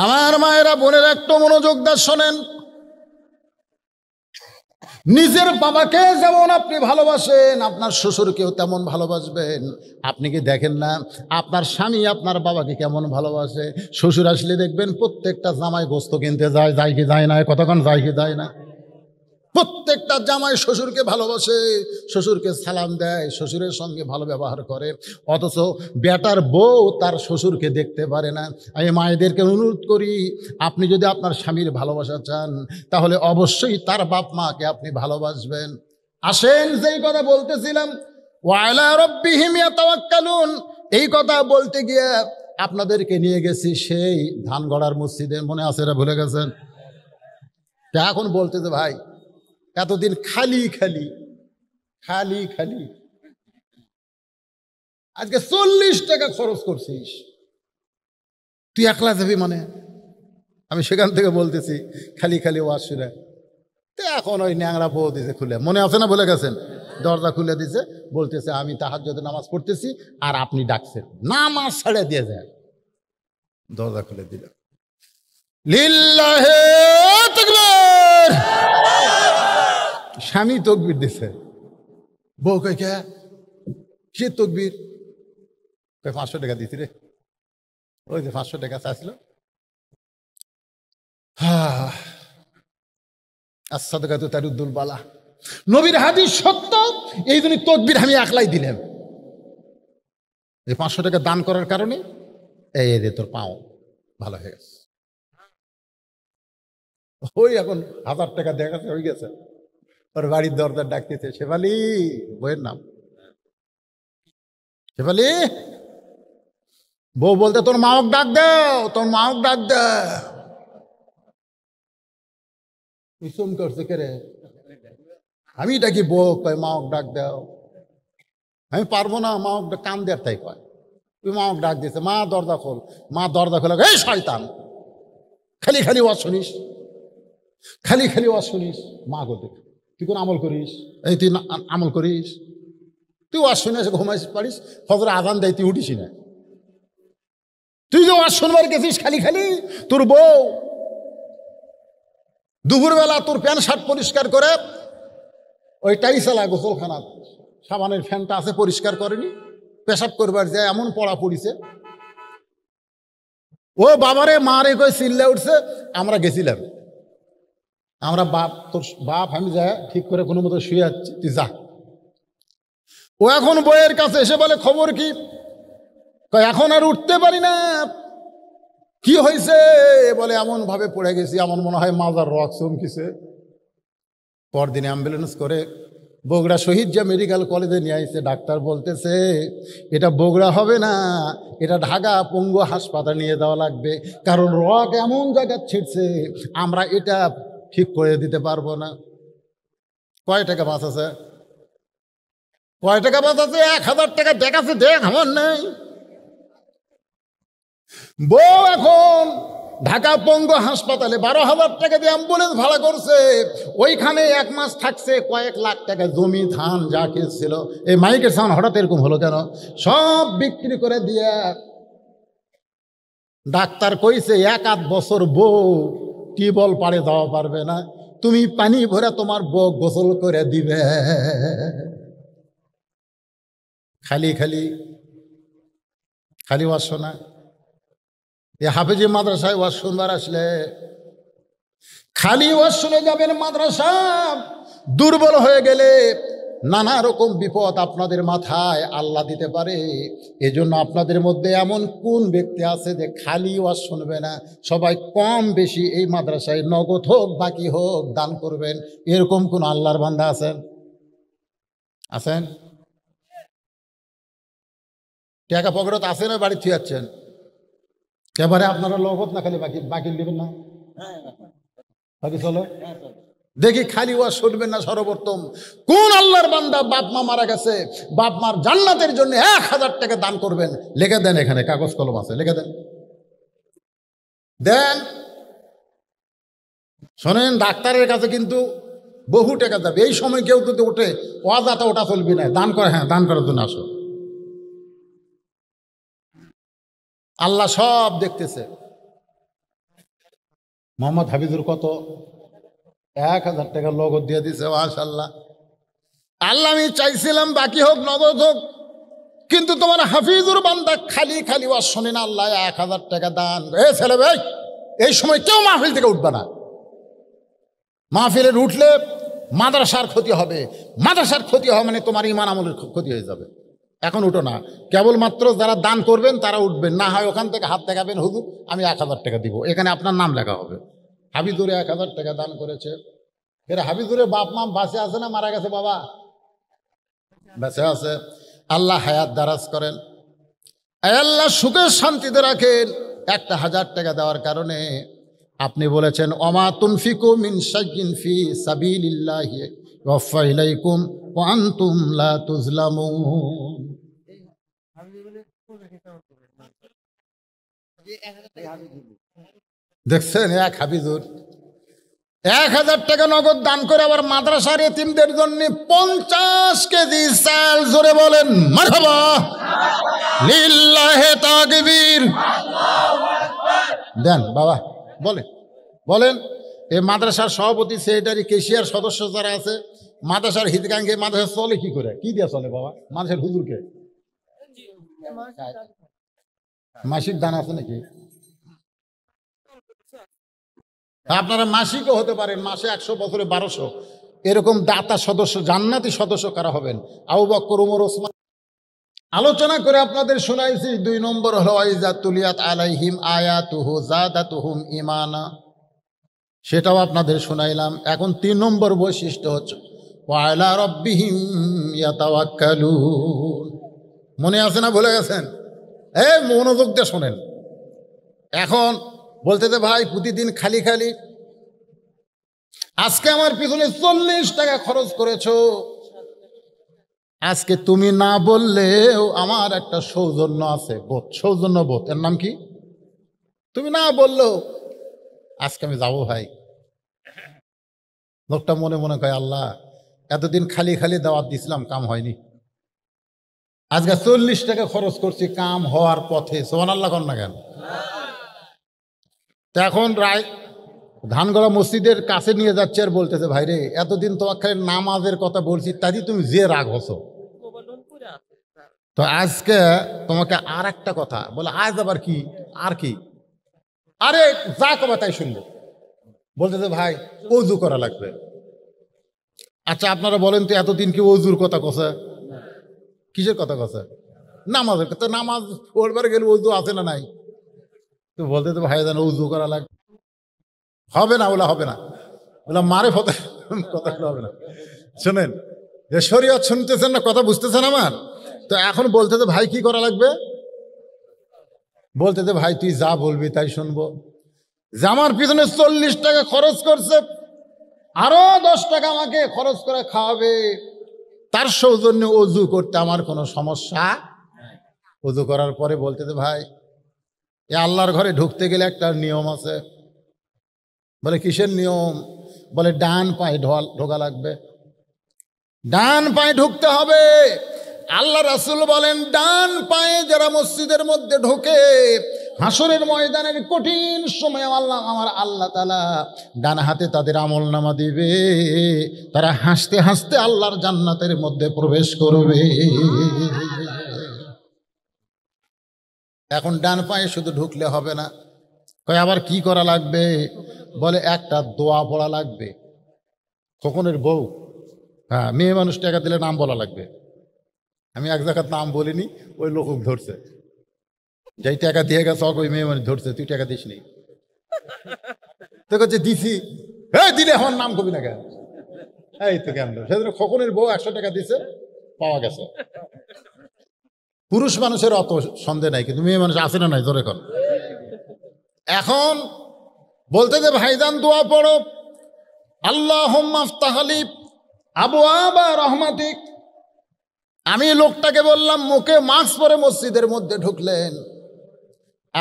আমার মায়েরা বোনের একটু মনোযোগ দাস শোনেন নিজের বাবাকে যেমন আপনি ভালোবাসেন আপনার শ্বশুরকেও তেমন ভালোবাসবেন আপনি কি দেখেন না আপনার স্বামী আপনার বাবাকে কেমন ভালোবাসে শ্বশুর আসলে দেখবেন প্রত্যেকটা জামাই গোস্ত কিনতে যায় যায় কি যায় না কতক্ষণ যায় কি যায় না প্রত্যেকটা জামাই শ্বশুরকে ভালোবাসে শ্বশুরকে সালাম দেয় শ্বশুরের সঙ্গে ভালো ব্যবহার করে অথচ বেটার বউ তার শ্বশুরকে দেখতে পারে না আমি মায়েদেরকে অনুরোধ করি আপনি যদি আপনার স্বামীর ভালোবাসা চান তাহলে অবশ্যই তার বাপ মাকে আপনি ভালোবাসবেন আসেন যেই কথা বলতেছিলাম এই কথা বলতে গিয়ে আপনাদেরকে নিয়ে গেছি সেই ধানগড়ার মসজিদে মনে আছে এরা ভুলে গেছেন তা এখন বলতে যে ভাই এতদিন খালি খালি খালি খালি আজকে চল্লিশ টাকা খরচ করছিস তুই একলা যাবি মানে আমি সেখান থেকে বলতেছি খালি খালি ওয়াশুরা তো এখন ওই ন্যাংরা বউ দিছে খুলে মনে আছে না বলে গেছেন দরজা খুলে দিছে বলতেছে আমি তাহার যদি নামাজ পড়তেছি আর আপনি ডাকছেন নামাজ ছেড়ে দিয়ে যায় দরজা খুলে দিল লিল্লাহে তাকবীর স্বামী তকবির দিছে বউ কয় কে কে তকবির কয় পাঁচশো টাকা দিছি রে ওই যে পাঁচশো টাকা চাইছিল আসাদা তো তার উদ্দুল বালা নবীর হাদিস সত্য এই জন্য তকবির আমি একলাই দিলাম এই পাঁচশো টাকা দান করার কারণে এই রে তোর পাও ভালো হয়ে গেছে ওই এখন হাজার টাকা দেখা গেছে হয়ে গেছে ওর বাড়ির দরজা ডাকতেছে শেফালি বইয়ের নাম শেফালি বউ বলতে তোর মাওক ডাক দেও তোর মাওক ডাক দাও করছে কে রে আমি ডাকি বউ কয় মাওক ডাক দাও আমি পারবো না মাওক কান দেয় তাই কয় তুই মাওক ডাক দিয়েছে মা দরজা খোল মা দরজা খোলা এই শয়তান খালি খালি ওয়া শুনিস খালি খালি ওয়া শুনিস মা গো দেখ তুই কোন আমল করিস এই তুই আমল করিস তুই ওয়াজ শুনে ঘুমাইস পারিস ফজরে আদান দেয় তুই উঠিস না তুই যে ওয়াজ শুনবার গেছিস খালি খালি তোর বউ দুপুরবেলা তোর প্যান্ট শার্ট পরিষ্কার করে ওই টাইসালা গোসলখানা সাবানের ফ্যানটা আছে পরিষ্কার করেনি পেশাব করবার যায় এমন পড়া পড়িছে ও বাবারে মারে কয়ে চিল্লে উঠছে আমরা গেছিলাম আমরা বাপ তোর বাপ আমি যা ঠিক করে কোনো মতো শুয়ে আছি তুই যা ও এখন বইয়ের কাছে এসে বলে খবর কি এখন আর উঠতে পারি না কি হয়েছে বলে এমনভাবে পড়ে গেছি এমন মনে হয় মাজার রক চমকিছে পরদিন অ্যাম্বুলেন্স করে বগুড়া শহীদ যা মেডিকেল কলেজে নিয়ে আসছে ডাক্তার বলতেছে এটা বগুড়া হবে না এটা ঢাকা পঙ্গু হাসপাতাল নিয়ে যাওয়া লাগবে কারণ রক এমন জায়গা ছিটছে আমরা এটা ঠিক করে দিতে পারবো না কয় টাকা মাছ আছে কয় টাকা মাছ আছে এক হাজার টাকা দেখাচ্ছে দেখ আমার নেই বউ এখন ঢাকা পঙ্গ হাসপাতালে বারো হাজার টাকা দিয়ে অ্যাম্বুলেন্স ভাড়া করছে ওইখানে এক মাস থাকছে কয়েক লাখ টাকা জমি ধান যা ছিল এই মাইকের সাউন্ড হঠাৎ এরকম হলো কেন সব বিক্রি করে দিয়ে ডাক্তার কইছে এক আধ বছর বউ বল পাড়ে যাওয়া পারবে না তুমি পানি ভরে তোমার বক গোসল করে দিবে খালি খালি খালি ওয়াজ না এ হাফেজি মাদ্রাসায় ওয়াজ সুন্দর আসলে খালি ওয়াজ শুনে যাবেন মাদ্রাসা দুর্বল হয়ে গেলে নানা রকম বিপদ আপনাদের মাথায় আল্লাহ দিতে পারে এজন্য আপনাদের মধ্যে এমন কোন ব্যক্তি আছে যে খালি ওয়াজ শুনবে না সবাই কম বেশি এই মাদ্রাসায় নগদ হোক বাকি হোক দান করবেন এরকম কোন আল্লাহর বান্ধা আছেন আছেন টাকা পকেটত আছে না বাড়ি যাচ্ছেন এবারে আপনারা নগদ না খালি বাকি বাকি নেবেন না হ্যাঁ, হ্যাঁ। বাকি চলো হ্যাঁ, দেখি খালি ওয়া শুনবেন না সর্বোত্তম কোন আল্লাহর বান্দা বাপ মা মারা গেছে বাপ মার জান্নাতের জন্য এক হাজার টাকা দান করবেন লেগে দেন এখানে কাগজ কলম আছে লেখে দেন দেন শোনেন ডাক্তারের কাছে কিন্তু বহু টাকা যাবে এই সময় কেউ যদি ওঠে ওয়াজাটা ওটা চলবি না দান করে হ্যাঁ দান করার জন্য আসো আল্লাহ সব দেখতেছে মোহাম্মদ হাবিজুর কত এক হাজার টাকা নগদ দিয়ে দিছে মাশাল্লাহ আল্লাহ আমি চাইছিলাম বাকি হোক নগদ হোক কিন্তু তোমার হাফিজুর বান্দা খালি খালি ওয়া শোনে না আল্লাহ এক হাজার টাকা দান এ ছেলে ভাই এই সময় কেউ মাহফিল থেকে উঠবে না মাহফিলের উঠলে মাদ্রাসার ক্ষতি হবে মাদ্রাসার ক্ষতি হবে মানে তোমার ইমান আমলের ক্ষতি হয়ে যাবে এখন উঠো না কেবলমাত্র যারা দান করবেন তারা উঠবেন না হয় ওখান থেকে হাত দেখাবেন হুজুর আমি এক হাজার টাকা দিব এখানে আপনার নাম লেখা হবে হাবিদুরে এক হাজার টাকা দান করেছে এর হাবিদুরে বাপ মা বাসে আছে না মারা গেছে বাবা বেঁচে আছে আল্লাহ হায়াত দারাজ করেন আল্লাহ সুখে শান্তিতে রাখেন একটা হাজার টাকা দেওয়ার কারণে আপনি বলেছেন অমা তুনফিকু মিন সাইকিন ফি সাবিলিল্লাহি ওয়াফা ইলাইকুম ওয়া আনতুম লা তুজলামুন দেখছেন এক হাফিজুর এক হাজার টাকা নগদ দান করে আবার মাদ্রাসার এতিমদের জন্য পঞ্চাশ কেজি চাল জোরে বলেন দেন বাবা বলেন বলেন এই মাদ্রাসার সভাপতি সেক্রেটারি কেশিয়ার সদস্য যারা আছে মাদ্রাসার হিতগাঙ্গে মাদ্রাসা চলে কি করে কি দিয়ে চলে বাবা মাদ্রাসার হুজুরকে মাসির দান আছে নাকি আপনারা মাসিকও হতে পারেন মাসে একশো বছরে বারোশো এরকম দাতা সদস্য জান্নাতি সদস্য কারা হবেন আবু বক্কর উমর ওসমান আলোচনা করে আপনাদের শোনাইছি দুই নম্বর হল তুলিয়াত আলাইহিম আয়াতুহু জাদাতুহুম ইমানা সেটাও আপনাদের শোনাইলাম এখন তিন নম্বর বৈশিষ্ট্য হচ্ছে ওয়ালা রব্বিহিম ইয়াতাওয়াক্কালুন মনে আছে না ভুলে গেছেন এ মনোযোগ দিয়ে শোনেন এখন বলতে যে ভাই প্রতিদিন খালি খালি আজকে আমার পিছনে চল্লিশ টাকা খরচ করেছো আজকে তুমি না বললেও আমার একটা সৌজন্য আছে বোধ সৌজন্য বোধ এর নাম কি তুমি না বললেও আজকে আমি যাবো ভাই লোকটা মনে মনে কয় আল্লাহ এতদিন খালি খালি দাওয়াত দিছিলাম কাম হয়নি আজকে চল্লিশ টাকা খরচ করছি কাম হওয়ার পথে সোহান আল্লাহ কর না কেন তা এখন রায় ধানগড়া মসজিদের কাছে নিয়ে যাচ্ছে আর বলতেছে ভাইরে এতদিন তোমাকে নামাজের কথা বলছি তাই তুমি যে রাগ হসো তো আজকে তোমাকে আর একটা কথা বলে আজ আবার কি আর কি আরে যা কবা তাই শুনবো বলতেছে ভাই অজু করা লাগবে আচ্ছা আপনারা বলেন তো এতদিন কি অজুর কথা কষে কিসের কথা কষে নামাজের কথা নামাজ পড়বার গেলে অজু আছে না নাই তো বলতে তো ভাই জানো উজু করা লাগবে হবে না ওলা হবে না ওলা মারে ফতে কথাগুলো হবে না শোনেন যে শরীয়ত শুনতেছেন না কথা বুঝতেছেন আমার তো এখন বলতে তো ভাই কি করা লাগবে বলতে তো ভাই তুই যা বলবি তাই শুনবো জামার পিছনে চল্লিশ টাকা খরচ করছে আরো দশ টাকা আমাকে খরচ করে খাওয়াবে তার সৌজন্য অজু করতে আমার কোনো সমস্যা অজু করার পরে বলতে তো ভাই এ আল্লাহর ঘরে ঢুকতে গেলে একটা নিয়ম আছে বলে কিসের নিয়ম বলে ডান পায়ে ঢল ঢোকা লাগবে ডান পায়ে ঢুকতে হবে আল্লাহ রাসুল বলেন ডান পায়ে যারা মসজিদের মধ্যে ঢোকে হাসরের ময়দানের কঠিন সময় আল্লাহ আমার আল্লাহ তালা ডান হাতে তাদের আমল নামা দিবে তারা হাসতে হাসতে আল্লাহর জান্নাতের মধ্যে প্রবেশ করবে এখন ডান পায়ে শুধু ঢুকলে হবে না কয় আবার কি করা লাগবে বলে একটা দোয়া পড়া লাগবে খোকনের বউ হ্যাঁ মেয়ে মানুষ টাকা দিলে নাম বলা লাগবে আমি এক জায়গার নাম বলিনি ওই লোক ধরছে যাই টাকা দিয়ে গেছে ওই মেয়ে মানুষ ধরছে তুই টাকা দিস নি তো হচ্ছে দিছি হ্যাঁ দিলে আমার নাম কবি না কেন এই তো কেন সেদিন খোকনের বউ একশো টাকা দিছে পাওয়া গেছে পুরুষ মানুষের অত সন্দেহ নাই কিন্তু মেয়ে মানুষ আসে না নাই ধরে এখন এখন বলতে যে ভাইজান দোয়া পড়ো আল্লাহ তাহালি আবু আবা রহমাতিক আমি লোকটাকে বললাম মুখে মাস্ক পরে মসজিদের মধ্যে ঢুকলেন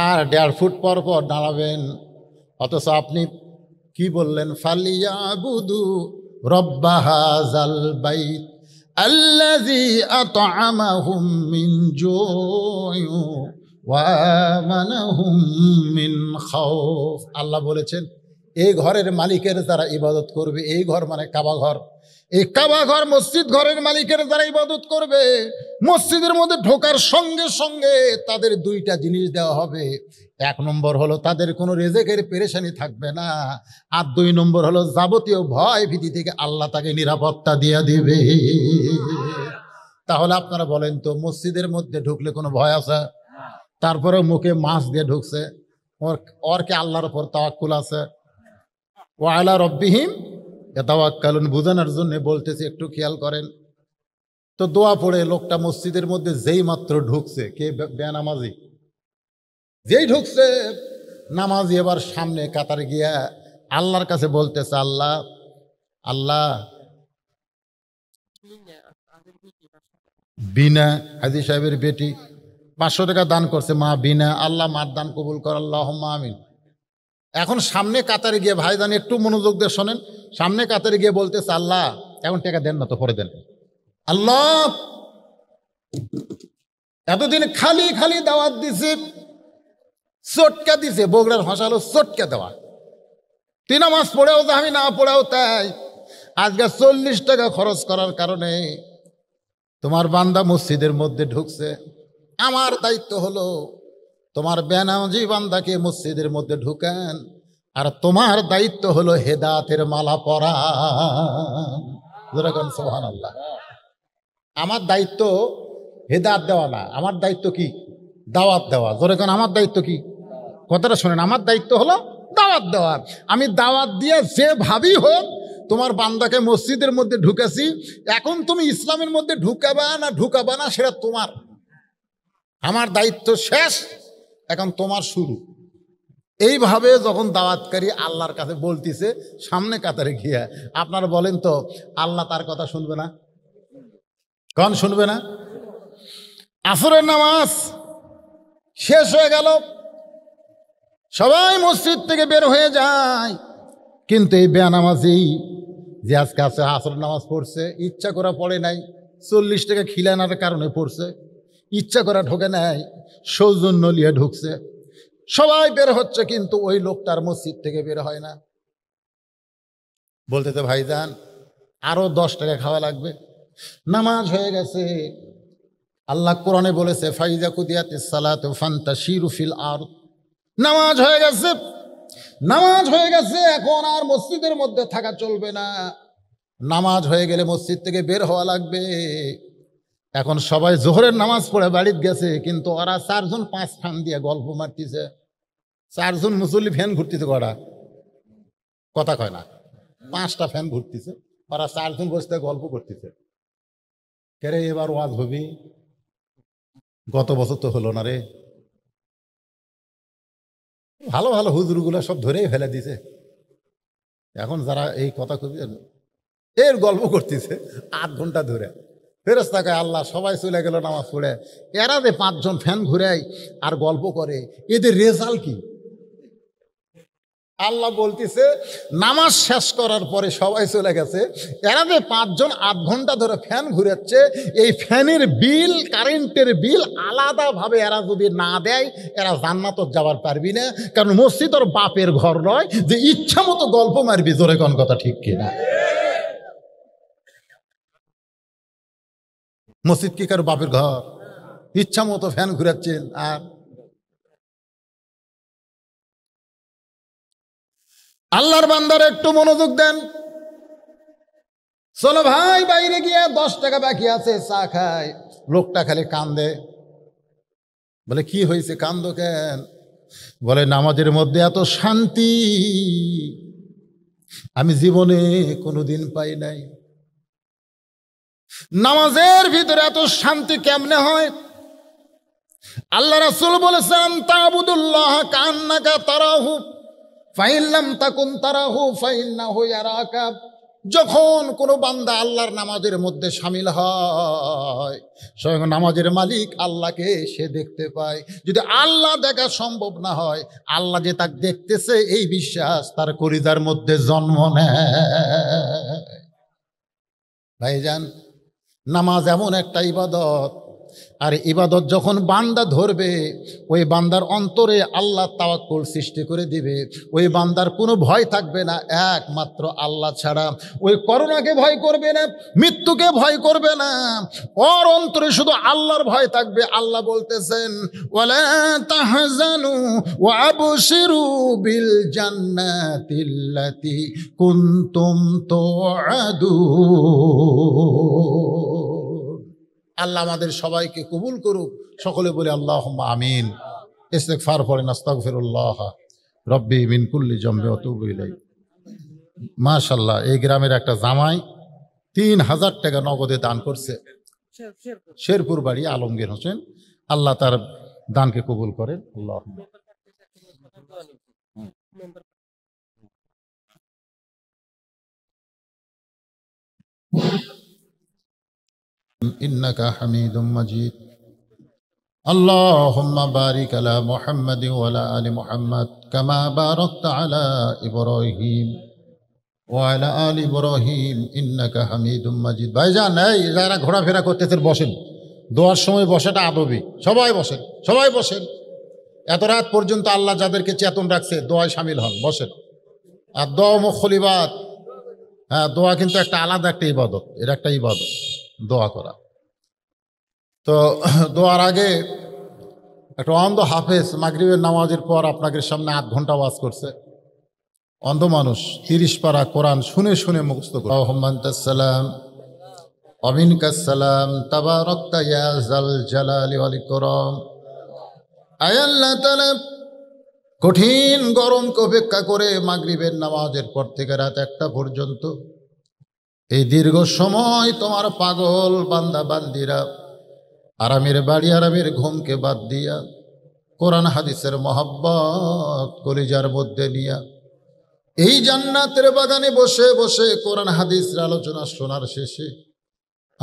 আর দেড় ফুট পর পর দাঁড়াবেন অথচ আপনি কি বললেন ফালিয়া বুধু রব্বাহাজাল বাইত الذي أطعمهم من جوع وآمنهم من خوف আল্লাহ বলেছেন এই ঘরের মালিকের যারা ইবাদত করবে এই ঘর মানে কাবা ঘর এই কাবা ঘর মসজিদ ঘরের মালিকের দ্বারা ইবাদত করবে মসজিদের মধ্যে ঢোকার সঙ্গে সঙ্গে তাদের দুইটা জিনিস দেওয়া হবে এক নম্বর হলো তাদের কোনো রেজেকের পেরেশানি থাকবে না আর দুই নম্বর হলো যাবতীয় ভয় ভীতি থেকে আল্লাহ তাকে নিরাপত্তা দিয়ে দিবে তাহলে আপনারা বলেন তো মসজিদের মধ্যে ঢুকলে কোনো ভয় আছে তারপরে মুখে মাছ দিয়ে ঢুকছে ওর ওর কে আল্লাহর ওপর তাওয়াক্কুল আছে ওয়ালা রব্বিহীন এতাওয়াক্কালুন বোঝানোর জন্য বলতেছে একটু খেয়াল করেন তো দোয়া পড়ে লোকটা মসজিদের মধ্যে যেই মাত্র ঢুকছে কে বেনামাজি যেই ঢুকছে নামাজি এবার সামনে কাতারে গিয়া আল্লাহর কাছে বলতেছে আল্লাহ আল্লাহ বিনা হাজি সাহেবের বেটি পাঁচশো টাকা দান করছে মা বিনা আল্লাহ মার দান কবুল কর আল্লাহ আমিন এখন সামনে কাতারে গিয়ে দান একটু মনোযোগ দিয়ে শোনেন সামনে কাতারে গিয়ে বলতেছে আল্লাহ এখন টাকা দেন না তো পরে দেন আল্লাহ এতদিন খালি খালি দাওয়াত দিছে চটকা দিছে বগড়ার ভাষা হলো চটকা দেওয়া তিন মাস পড়েও তো আমি না পড়েও তাই আজকে চল্লিশ টাকা খরচ করার কারণে তোমার বান্দা মসজিদের মধ্যে ঢুকছে আমার দায়িত্ব হলো তোমার বেনামজি বান্দাকে মসজিদের মধ্যে ঢুকেন আর তোমার দায়িত্ব হলো হেদাতের মালা পরা সোহান আল্লাহ আমার দায়িত্ব হেদাত দেওয়া না আমার দায়িত্ব কি দাওয়াত দেওয়া জোরেখান আমার দায়িত্ব কি কথাটা শোনেন আমার দায়িত্ব হলো দাওয়াত দেওয়া আমি দাওয়াত দিয়ে যে ভাবি হোক তোমার বান্দাকে মসজিদের মধ্যে ঢুকেছি এখন তুমি ইসলামের মধ্যে ঢুকাবা না ঢুকাবা না সেটা তোমার আমার দায়িত্ব শেষ এখন তোমার শুরু এইভাবে যখন দাওয়াতকারী আল্লাহর কাছে বলতিছে সামনে কাতারে গিয়া আপনারা বলেন তো আল্লাহ তার কথা শুনবে না কন শুনবে না আসরের নামাজ শেষ হয়ে গেল সবাই মসজিদ থেকে বের হয়ে যায় কিন্তু এই বেয়ানামাজেই যে আজকে আছে আসরের নামাজ পড়ছে ইচ্ছা করা পড়ে নাই চল্লিশ টাকা খিলানার কারণে পড়ছে ইচ্ছা করে ঢোকে নেয় সৌজন্য নিয়ে ঢুকছে সবাই বের হচ্ছে কিন্তু ওই লোকটার মসজিদ থেকে বের হয় না বলতে তো ভাইজান আরও দশ টাকা খাওয়া লাগবে নামাজ হয়ে গেছে আল্লাহ কোরআনে বলেছে ফাইজা কুদিয়াত সালাত ফান্তা শিরুফিল আর নামাজ হয়ে গেছে নামাজ হয়ে গেছে এখন আর মসজিদের মধ্যে থাকা চলবে না নামাজ হয়ে গেলে মসজিদ থেকে বের হওয়া লাগবে এখন সবাই জোহরের নামাজ পড়ে বাড়িতে গেছে কিন্তু ওরা চারজন পাঁচ ফান দিয়ে গল্প মারতিছে চারজন মুসল্লি ফ্যান ঘুরতেছে ওরা কথা কয় না পাঁচটা ফ্যান ঘুরতেছে ওরা চারজন বসতে গল্প করতেছে কেরে এবার ওয়াজ হবি গত বছর তো হলো না রে ভালো ভালো হুজুরগুলো সব ধরেই ফেলে দিছে এখন যারা এই কথা খুবই এর গল্প করতেছে আধ ঘন্টা ধরে ফেরস্তা কয় আল্লাহ সবাই চলে গেল নামাজ পড়ে এরা যে পাঁচজন ফ্যান ঘুরায় আর গল্প করে এদের রেজাল্ট কি আল্লাহ বলতেছে নামাজ শেষ করার পরে সবাই চলে গেছে এরা যে পাঁচজন আধ ঘন্টা ধরে ফ্যান ঘুরেছে এই ফ্যানের বিল কারেন্টের বিল আলাদাভাবে এরা যদি না দেয় এরা জান্নাত যাওয়ার পারবি না কারণ মসজিদ ওর বাপের ঘর নয় যে ইচ্ছা মতো গল্প মারবি জোরে কোন কথা ঠিক কিনা মসজিদ কি কারো বাপের ঘর ইচ্ছা মতো ফ্যান ঘুরাচ্ছেন আর আল্লাহর বান্দার একটু মনোযোগ দেন চলো ভাই বাইরে গিয়ে দশ টাকা বাকি আছে চা খায় লোকটা খালি কান্দে বলে কি হয়েছে কান্দ কেন বলে নামাজের মধ্যে এত শান্তি আমি জীবনে কোনোদিন পাই নাই নামাজের ভিতরে এত শান্তি কেমনে হয় আল্লাহ রাসুল বলেছেন তাবুদুল্লাহ কান্নাকা তারাহু ফাইল্লাম তাকুন তারাহু ফাইল্লা হইয়ারাকা যখন কোনো বান্দা আল্লাহর নামাজের মধ্যে সামিল হয় স্বয়ং নামাজের মালিক আল্লাহকে সে দেখতে পায় যদি আল্লাহ দেখা সম্ভব না হয় আল্লাহ যে তাকে দেখতেছে এই বিশ্বাস তার করিদার মধ্যে জন্ম নেয় ভাই ভাইজান নামাজ এমন একটা ইবাদত আর ইবাদত যখন বান্দা ধরবে ওই বান্দার অন্তরে আল্লাহ তাওয়াক্কুল সৃষ্টি করে দিবে ওই বান্দার কোনো ভয় থাকবে না একমাত্র আল্লাহ ছাড়া ওই করোনাকে ভয় করবে না মৃত্যুকে ভয় করবে না ওর অন্তরে শুধু আল্লাহর ভয় থাকবে আল্লাহ বলতেছেন জান্নাতিল্লাতি কুনতুম তো আল্লাহ আমাদের সবাইকে কবুল করুক সকলে বলে আল্লাহ আমিন ইসলেক ফার ফরে নাস্তাক ফেরুল্লাহ রব্বি মিনকুল্লি জম্বে অতুবইলাই মাশাল্লাহ এই গ্রামের একটা জামাই তিন হাজার টাকা নগদে দান করছে শেরপুর বাড়ি আলমগীর হোসেন আল্লাহ তার দানকে কবুল করেন আল্লাহ Thank you. إنك حميد مجيد اللهم بارك على محمد وعلى آل محمد كما باركت على إبراهيم وعلى آل إبراهيم إنك حميد مجيد ভাইজান এই যারা ঘোরাফেরা করতেছেন বসেন দোয়ার সময় বসাটা আদবে সবাই বসেন সবাই বসেন এত রাত পর্যন্ত আল্লাহ যাদেরকে চেতন রাখছে দোয়ায় সামিল হন বসেন আর দোয়া মুখলিবাদ হ্যাঁ দোয়া কিন্তু একটা আলাদা একটা ইবাদত এটা একটা ইবাদত দোয়া করা তো দোয়ার আগে একটা অন্ধ হাফেজ মাগরীবের নামাজের পর আপনাদের সামনে আধ ঘন্টা ওয়াজ করছে অন্ধ মানুষ তিরিশ পাড়া কোরআন শুনে শুনে মুখস্ত করে রহমান্তাসালাম কাসালাম তাবা রক্তা ইয়াজাল জালালি করম আয়াল্লাহ তালা কঠিন গরমকে উপেক্ষা করে মাগরীবের নামাজের পর থেকে রাত একটা পর্যন্ত এই দীর্ঘ সময় তোমার পাগল বান্দা বান্দিরা আরামের বাড়ি আরামের ঘুমকে বাদ দিয়া কোরআন হাদিসের মহাব্বত কলিজার মধ্যে নিয়া এই জান্নাতের বাগানে বসে বসে কোরআন হাদিসের আলোচনা শোনার শেষে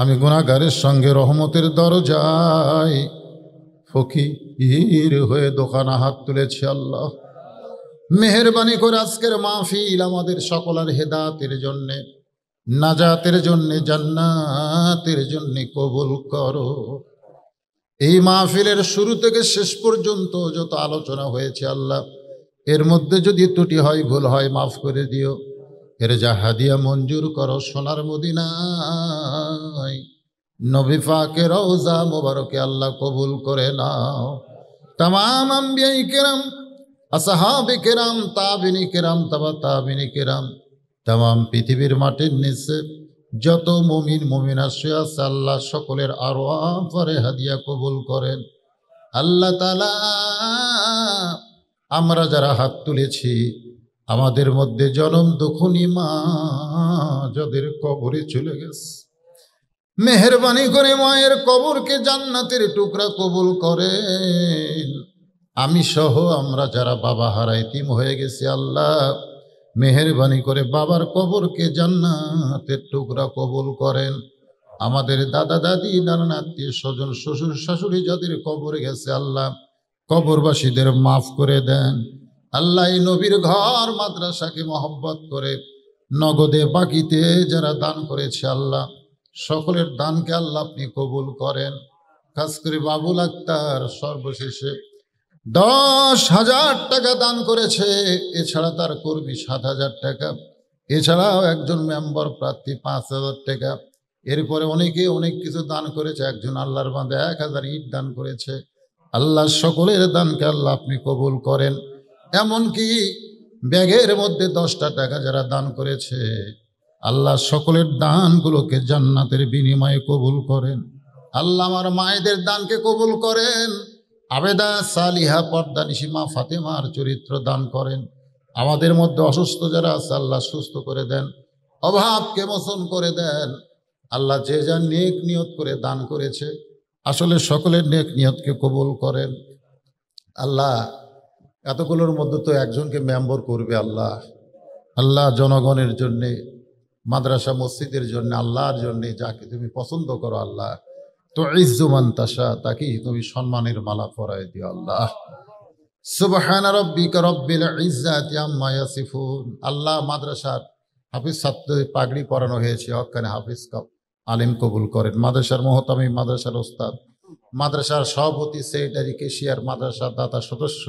আমি গুণাগারের সঙ্গে রহমতের দরজায় ফকির হয়ে দোকানা হাত তুলেছি আল্লাহ মেহরবানি করে আজকের মাহফিল আমাদের সকলের হেদাতের জন্যে নাজাতের জন্যে জান্নাতের জন্যে কবুল করো এই মাহফিলের শুরু থেকে শেষ পর্যন্ত যত আলোচনা হয়েছে আল্লাহ এর মধ্যে যদি ত্রুটি হয় ভুল হয় মাফ করে দিও এর যা হাদিয়া মঞ্জুর করো সোনার মদিনা নবী পাকের রওজা মোবারকে আল্লাহ কবুল করে নাও তাম আম্বিয়াই কেরাম আসাহাবি কেরাম তাবিনী কেরাম তাবা তাবিনী কেরাম তাম পৃথিবীর মাটির নিচে যত মমিন মমিন আশ্রয় আল্লাহ সকলের আরো আফারে হাদিয়া কবুল করেন আল্লাহ তালা আমরা যারা হাত তুলেছি আমাদের মধ্যে জনম দুখুনি মা যাদের কবরে চলে গেছে মেহরবানি করে মায়ের কবরকে জান্নাতের টুকরা কবুল করেন আমি সহ আমরা যারা বাবা হারা ইতিম হয়ে গেছি আল্লাহ মেহরবানি করে বাবার কবরকে জান্নাতের টুকরা কবুল করেন আমাদের দাদা দাদি নানা আত্মীয় স্বজন শ্বশুর শাশুড়ি যাদের কবর গেছে আল্লাহ কবরবাসীদের মাফ করে দেন আল্লাহ নবীর ঘর মাদ্রাসাকে মহব্বত করে নগদে বাকিতে যারা দান করেছে আল্লাহ সকলের দানকে আল্লাহ আপনি কবুল করেন খাস করে বাবুল আক্তার সর্বশেষে দশ হাজার টাকা দান করেছে এছাড়া তার কর্মী সাত হাজার টাকা এছাড়াও একজন মেম্বার প্রার্থী পাঁচ হাজার টাকা এরপরে অনেকে অনেক কিছু দান করেছে একজন আল্লাহর বাঁধে এক হাজার ইট দান করেছে আল্লাহ সকলের দানকে আল্লাহ আপনি কবুল করেন এমনকি ব্যাগের মধ্যে দশটা টাকা যারা দান করেছে আল্লাহ সকলের দানগুলোকে জান্নাতের বিনিময়ে কবুল করেন আল্লাহ আমার মায়েদের দানকে কবুল করেন আবেদা সালিহা পর্দা নিসীমা ফাতেমার চরিত্র দান করেন আমাদের মধ্যে অসুস্থ যারা আছে আল্লাহ সুস্থ করে দেন অভাবকে মোচন করে দেন আল্লাহ যে যা নেক নিয়ত করে দান করেছে আসলে সকলের নেক নিয়তকে কবুল করেন আল্লাহ এতগুলোর মধ্যে তো একজনকে মেম্বর করবে আল্লাহ আল্লাহ জনগণের জন্যে মাদ্রাসা মসজিদের জন্য আল্লাহর জন্যে যাকে তুমি পছন্দ করো আল্লাহ তো ইজ্জুমান তাসা তাকেই তুমি সম্মানের মালা পরায় দিও আল্লাহ সুবহান রব্বিকা রব্বিল ইজ্জাতি আম্মা ইয়াসিফুন আল্লাহ মাদ্রাসার হাফিজ ছাত্র পাগড়ি পরানো হয়েছে অক্ষানে হাফিজ কাপ আলিম কবুল করেন মাদ্রাসার মহতামি মাদ্রাসার ওস্তাদ মাদ্রাসার সভাপতি সেটারি কেশিয়ার মাদ্রাসার দাতা সদস্য